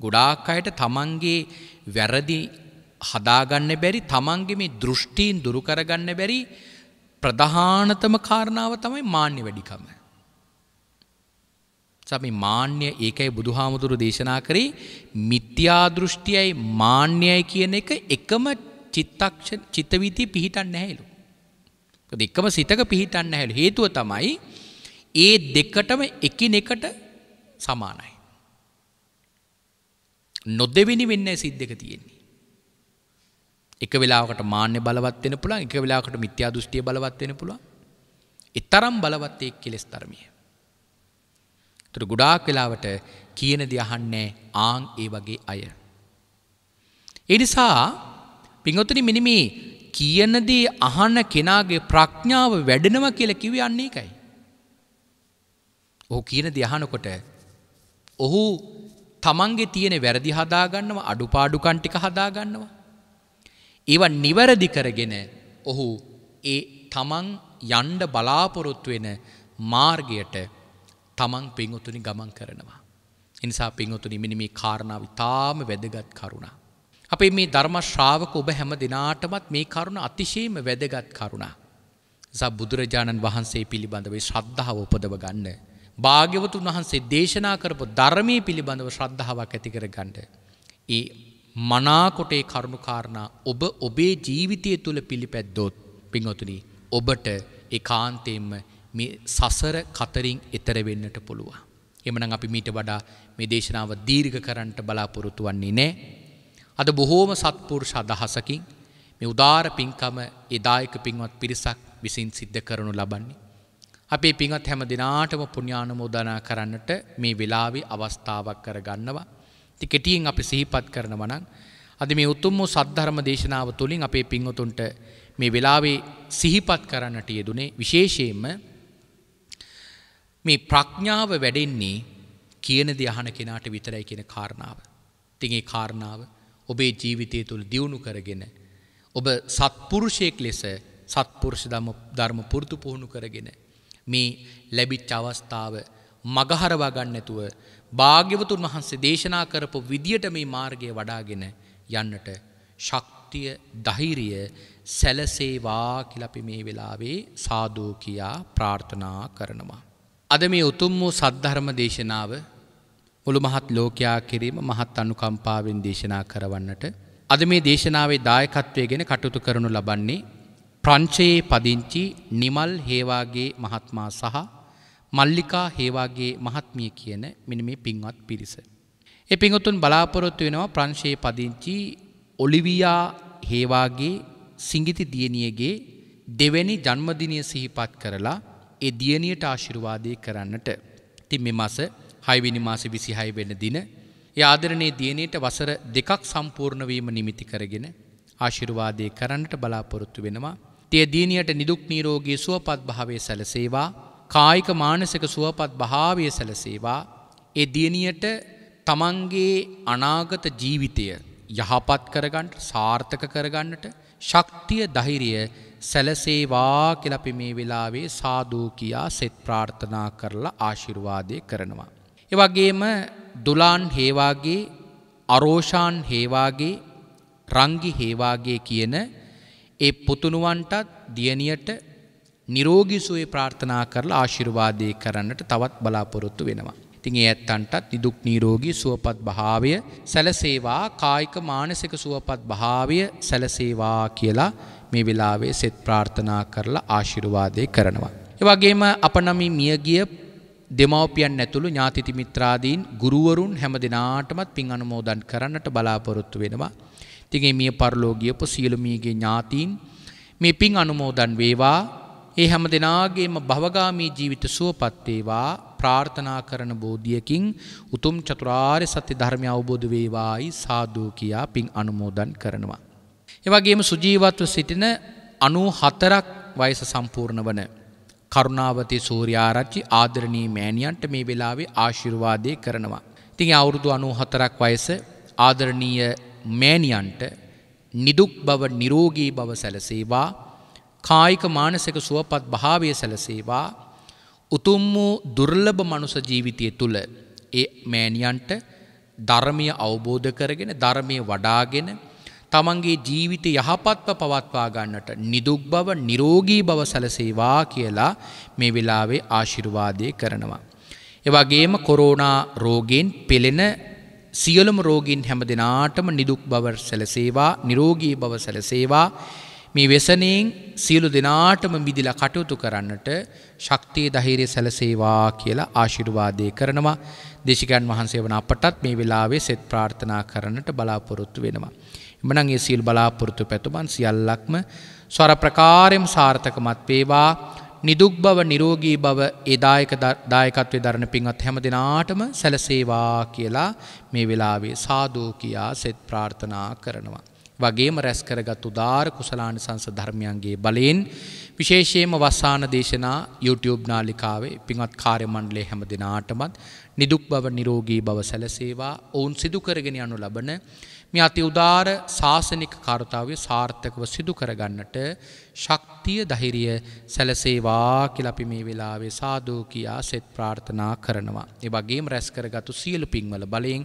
ගොඩාක් අයට තමන්ගේ වැරදි හදාගන්න බැරි තමන්ගේ මේ දෘෂ්ටීන් දුරුකරගන්න බැරි ප්‍රධානතම කාරණාව තමයි මාන්‍ය වැඩිකම. සමි මාන්‍ය ඒකයි බුදුහාමුදුරු දේශනා කරේ මිත්‍යා දෘෂ්ටියයි මාන්‍යයයි කියන එක එකම චිත්තක්ෂ චිත්තවිතිය පිහිටන්න හැලු. දෙක්කම සිතක පිහිටන්න හැලු හේතුව තමයි ඒ දෙකටම එකින එකට සමානයි. නොදෙවිනි වෙන්න සිද් දෙක තියෙන්නේ. එක වෙලාකට මාන්‍ය බලවත් වෙන පුළුවන් එක වෙලාකට මිත්‍යා දෘෂ්ටිය බලවත් වෙන පුළුවන්. ඊතරම් බලවත් ඒ කෙලෙස් ධර්මය. ඒතර ගොඩාක් වෙලාවට කියන දේ අහන්නේ ආන් ඒ වගේ අය. ඒ නිසා පිංහොතුනි මිනිමේ කියනදී අහන්න කෙනාගේ ප්‍රඥාව වැඩෙනව කියල කිව යන්නේ එකයි. ඔහු කියන දහනකොට ඔහු තමන්ගේ තියෙන වැරදි හදාගන්නව අඩුපාඩුකන්ටික හදාගන්නවා. ඒව නිවැරදි කරගෙන ඔහු ඒ තමන් යන්ඩ බලාපොරොත්තුවෙන මාර්ගයට තමන් පින්වතුනි ගමන් කරනවා. එනිසා පින්වතුනි මිනිමේ කාරණාව තාම වැදගත් කරුණා. අපේ මේ ධර්ම ශ්‍රාවක ඔබ හැම දෙනාටමත් මේ කරුණ අතිශයම වැදගත් කරුණා. ස බුදුරජාණන් වහන්සේ පිළිබඳවේ ශ්‍රද්ධාව උපදව ගන්න. භාග්‍යවතුන් වහන්සේ දේශනා කරපු ධර්මී පිළිබඳව ශ්‍රද්ධාවක් ඇතිකර ගණ්ඩ. ඒ මනාකොටේ කරුණුකාරණා ඔබ ඔබේ ජීවිතය තුළ පිළිපැද්දොත් පිංහොතුනි ඔබට ඒ කාන්තෙන්ම මේ සසර කතරින් එතර වෙන්නට පුළුවන්. එමන අපි මීට වඩා මේ දේශනාව දීර්ඝ කරන්නට බලාපොරොතු වන්නේ නෑ. අද බොහෝම සත්පුරුෂ අදහසකින් මේ උදාර පින්කම එදායක පින්වත් පිරිසක් විසින් සිද්ධ කරනු ලබන්නේ. අපේ පින්වත් හැම දිනාටම පුණ්‍යානුමෝදනා කරන්නට මේ වෙලාවේ අවස්ථාවක් කරගන්නවා. ඉතින් කෙටියෙන් අපි සිහිපත් කරනවා නම් අද මේ උතුම් වූ සද්ධර්ම දේශනාව තුළින් අපේ පින්වතුන්ට මේ වෙලාවේ සිහිපත් කරන්නට යෙදුනේ විශේෂයෙන්ම මේ ප්‍රඥාව වැඩෙන්නේ කියන දේ අහන කෙනාට විතරයි කියන කාරණාව. ඉතින් ඒ කාරණාව ඔබේ ජීවිතය තුළ දියුණු කරගෙන. ඔබ සත්පුරුෂයෙක් ලෙස සත්පුරුෂ ධර්ම පුරතු පුහුණු කරගෙන. මේ ලැබිච්ච අවස්ථාව මගහරවා ගන්නැතුව භාග්‍යවතුන් වහන්සේ දේශනා කරපු විදියට මේ මාර්ගය වඩාගෙන යන්නට ශක්තිය දහිරිය සැලසේවා කිලපි මේ වෙලාවේ සාදූ කියා ප්‍රාර්ථනා කරනවා. අද මේ උතුම් වූ සද්ධර්ම දේශනාව මුළු මහත් ලෝකයා කිරීම මහත් අනුකම්පාවෙන් දේශනා කරවන්නට අද මේ දේශනාවේ දායකත්වය ගෙන කටයුතු කරනු ලබන්නේ ප්‍රංචයේ පදිංචි නිමල් හේවාගේ මහත්මා සහ මල්ලිකා හේවාගේ මහත්මිය කියන මෙනි මේ පින්වත් පිරිස. එ පිංගුතුන් බලාපොරොත්තු වෙනවා ප්‍රංශයේ පදිංචි ඔලිවියා හේවාගේ සිංගිති දියණියගේ දෙවැනි ජන්මදිනය සිහිපත් කරලා ඒ දියණියට ආශිර්වාදය කරන්නට. ඉතින් මේ මාස හයිවිනි මාස විසි හය වෙන දින යාදරණයේ දියනයට වසර දෙකක් සම්පූර්ණවීම නිමිති කරගෙන ආශිරුවාදය කරන්නට බලාපොරොත්තු වෙනවා. තිය දීනයට නිදුක් නීරෝගේ සුවපත් භාවය සැලසේවා කායික මානසක සුවපත් භාවය සැලසේවා ඒ දියණියට තමන්ගේ අනාගත ජීවිතය යහපත් කරගන්නට සාර්ථක කරගන්නට ශක්තිය දහිරිය සැලසේවා කලපි මේ වෙලාවේ සාදූ කියා සෙත් ප්‍රාර්ථනා කරලා ආශිර්වාදය කරනවා. ඒ වගේම දුලාන් හේවාගේ අරෝෂාන් හේවාගේ රංගි හේවාගේ කියන ඒ පුතුණුවන්ටත් දියණියට නිරෝගී සුවය ප්‍රාර්ථනා කරලා ආශිර්වාදේ කරන්නට තවත් බලාපොරොත්තු වෙනවා. ඉතින් ඒ ඇත්තන්ටත් නිදුක් නිරෝගී සුවපත් භාවය සැලසේවා කායික මානසික සුවපත් භාවය සැලසේවා කියලා මේ වෙලාවේ සෙත් ප්‍රාර්ථනා කරලා ආශිර්වාදේ කරනවා. ඒ වගේම අප නමි මියගිය දෙමව්පියන් ඇතුළු ඥාතිති මිත්‍රාදීන් ගුරුවරුන් හැම දිනාටමත් පින් අනුමෝදන් කරන්නට බලාපොරොත්තු වෙනවා. ඉතින් මේ මිය පරලෝ ගියපු සියලු මියගේ ඥාතීන් මේ පින් අනුමෝදන් වේවා. ඒ හැම දිනාගේම භවගාමී ජීවිත සුවපත් වේවා. ප්‍රාර්ථනා කරන බෝධියකින් උතුම් චතුරාර්ය සත්‍ය ධර්මය අවබෝධ වේවායි සාදු කියා පින් අනුමෝදන් කරනවා. ඒ වගේම සුජීවත්ව සිටින 94ක් වයස සම්පූර්ණ වන කරුණාවතය සූරයාරච්චි ආදරණී මෑණියන්ට මේ වෙලාවේ ආශිර්වාදය කරනවා. ඉතින් අවුරුදු අනු හතරක් වයස ආදරණීය මෑණියන්ට නිදුක් බව නිරෝගී බව සැලසේවා කායික මානසික සුවපත් භාවය සැලසේවා උතුම් වූ දුර්ලභ මනුස ජීවිතය තුළ ඒ මෑණියන්ට ධර්මය අවබෝධ කරගෙන ධර්මය වඩාගෙන තමන්ගේ ජීවිත යහපත්ව පවත්වා ගන්නට නිදුක් බව නිරෝගී බව සැලසේවා කියලා මේ වෙලාවේ ආශිර්වාදය කරනවා. එවගේම කොරෝනා රෝගෙන් පෙළෙන සියලුම රෝගීන් හැම දෙනාටම නිදුක් බව සැලසේවා නිරෝගී බව සැලසේවා මේ වෙසනයෙන් සියලු දෙනාටම මිදිල කටයුතු කරන්නට ශක්තිය දහිරය සැලසේවා කියලා ආශිරුවාදය කරනවා දේශිකන් වහන්සේ වන අපටත් මේ වෙලාවේ සෙත් ප්‍රාර්ථනා කරන්නට බලාපොරොත්තු වෙනවා. මනං ඒ සියල් බලාපොරොත්තු පැතුමන් සියල්ලක්ම ස්වර ප්‍රකාරයම සාර්ථකමත් වේවා නිදුක් බව නිරෝගී බව ඒ දායක දායකත්වයේ දරණ පින්වත් හැම දිනාටම සැලසේවා කියලා මේ වෙලාවේ සාදු කියා සෙත් ප්‍රාර්ථනා කරනවා. වගේම රැස් කරගත් උදාර කුසලානිසංස ධර්මයන්ගේ බලයෙන් විශේෂයෙන්ම වස්සාන දේශනා YouTube නාලිකාවේ පින්වත් කාර්ය මණ්ඩලයේ හැම දිනාටමත් නිදුක් බව නිරෝගී බව සැලසේවා. ඔවුන් සිදු කරගෙන යනු ලබන මේ අති උදාර ශාසනික කාර්තාවය සාර්ථකව සිදු කරගන්නට ශක්තිය ධෛර්ය සැලසේවා කියලා අපි මේ වෙලාවේ සාදු කියා සෙත් ප්‍රාර්ථනා කරනවා. ඒ වගේම රැස් කරගත්තු සියලු පින්වල බලයෙන්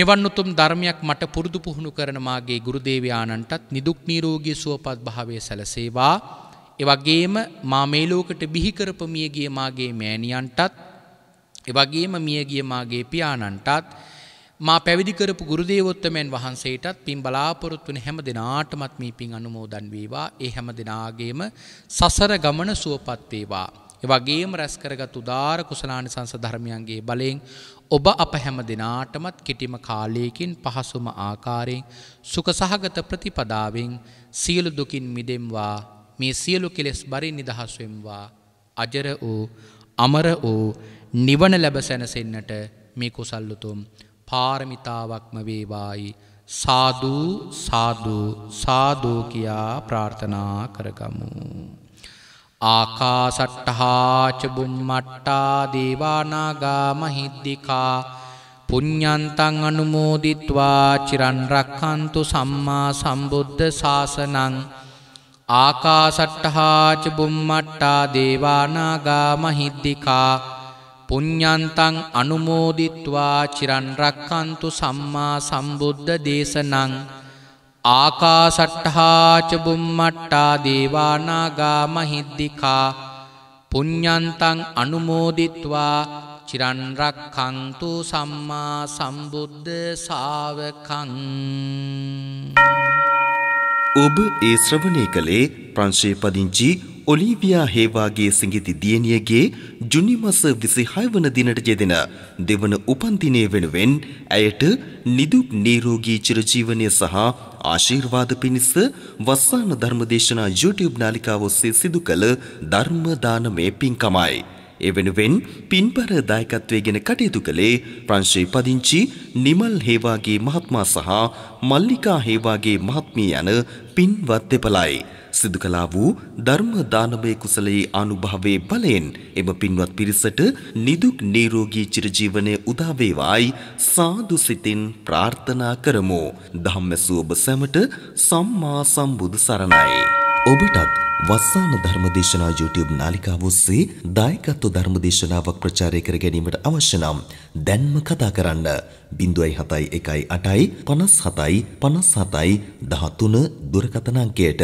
මෙවන් උතුම් ධර්මයක් මට පුරුදු පුහුණු කරන මාගේ ගුරු දේවයාණන්ටත් නිදුක් නිරෝගී සුවපත් භාවය සැලසේවා. ඒ වගේම මා මේ ලෝකෙට බිහි කරපු මියගිය මාගේ මෑණියන්ටත් ඒ වගේම මියගිය මාගේ පියාණන්ටත් මා පැවිදි කරපු ගුරුදේවොත්තමයන් වහන්සේටත් පින් බලාපොරොත්තුන හැම දෙනාටමත් මේ පින් අනුමෝදන් වේවා ඒ හැම දෙනාගේම සසර ගමන සුවපත් වේවා. එවගේම රැස්කරගත් උදාර කුසලානි සංස ධර්මයන්ගේ බලයෙන් ඔබ අප හැම දෙනාටමත් කෙටිම කාලයකින් පහසුම ආකාරයෙන් සුක සහගත ප්‍රතිපදාවෙන් සියලු දුකින් මිදෙම්වා මේ සියලු කෙලෙස් බරින් නිදහස්වෙම්වා අජර වූ අමර වූ නිවන ලැබ සැනසෙන්නට මේ කුසල්ලුතුම්. පාරමිතාවක්ම වේවායි සාධූ සාධූ සාධූ කියා ප්‍රාර්ථනා කරගමු. ආකා සට්ටහාචබුන් මට්ටා දේවානාගා මහිද්දිකා පුඤ්ඥන්තං අනුමෝදිත්වා චිරන්රක්කන්තු සම්මා සම්බුද්ධ සාසනං ආකා සට්ටහාචබුම් මට්ටා දේවානාගා මහිද්දිකා පුඤ්ඤන්තං අනුමෝදිත්වා චිරන් රක්칸තු සම්මා සම්බුද්ධ දේශනං ආකාසට්ඨා ච බුම්මට්ටා දේවානාගා මහිද්దికා පුඤ්ඤන්තං අනුමෝදිත්වා චිරන් රක්칸තු සම්මා සම්බුද්ධ ශාවකං ඔබ ඒ ශ්‍රවණය කළේ ප්‍රංශේ පදිංචි ඔලීවියා හේවාගේ සිඟිති දියණියගේ ජුනි මස 26 වන දිනට යෙදෙන දෙවන උපන්දිනය වෙනුවෙන් ඇයට නිදුක් නිරෝගී චිරජීවනය සහ ආශිර්වාද පිණිස වස්සාන ධර්මදේශනා YouTube නාලිකාව ඔස්සේ සිදු කළ ධර්ම දානමය පින්කමයි. එවෙනුවෙන් පින්බර දායකත්වය ගෙන කටයුතු කළේ ප්‍රංශේ පදිංචි නිමල් හේවාගේ මහත්මා සහ මල්ලිකා හේවාගේ මහත්මිය යන පින්වත් දෙපළයි. සිදු කළා වූ ධර්ම දානමය කුසලයේ අනුභවයේ බලයෙන් එම පින්වත් පිරිසට නිදුක් නිරෝගී චිරජීවනය උදා වේවායි සාදු සිතින් ප්‍රාර්ථනා කරමු. ධම්මසෝබ සැමට සම්මා සම්බුදු සරණයි. ඔබටත් වස්සාන ධර්මදේශනා YouTube නාලිකාව ඔස්සේ දායකත්ව ධර්මදේශනාවක් ප්‍රචාරය කර ගැනීමට අවශ්‍ය නම් දැන්ම කතා කරන්න 071 8 57 57 දුරකථන අංකයට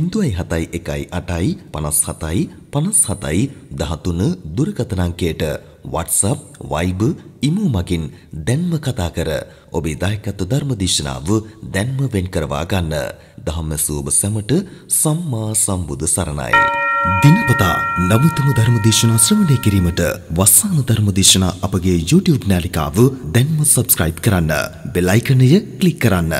071 8 57 57 දුරකථන අංකයට WhatsApp, Viber, Imo මගින් දැන්ම කතා කර ඔබේ දායකත්ව ධර්ම දේශනාව දැන්ම වෙන් කරවා ගන්න. ධම්ම සූබ සැමට සම්මා සම්බුදු සරණයි. දිනපතා නවතම ධර්ම දේශනා ශ්‍රවණය කිරීමට වස්සාන ධර්ම දේශනා අපගේ YouTube නාලිකාව දැන්ම subscribe කරන්න. බෙල් අයිකනය ක්ලික් කරන්න.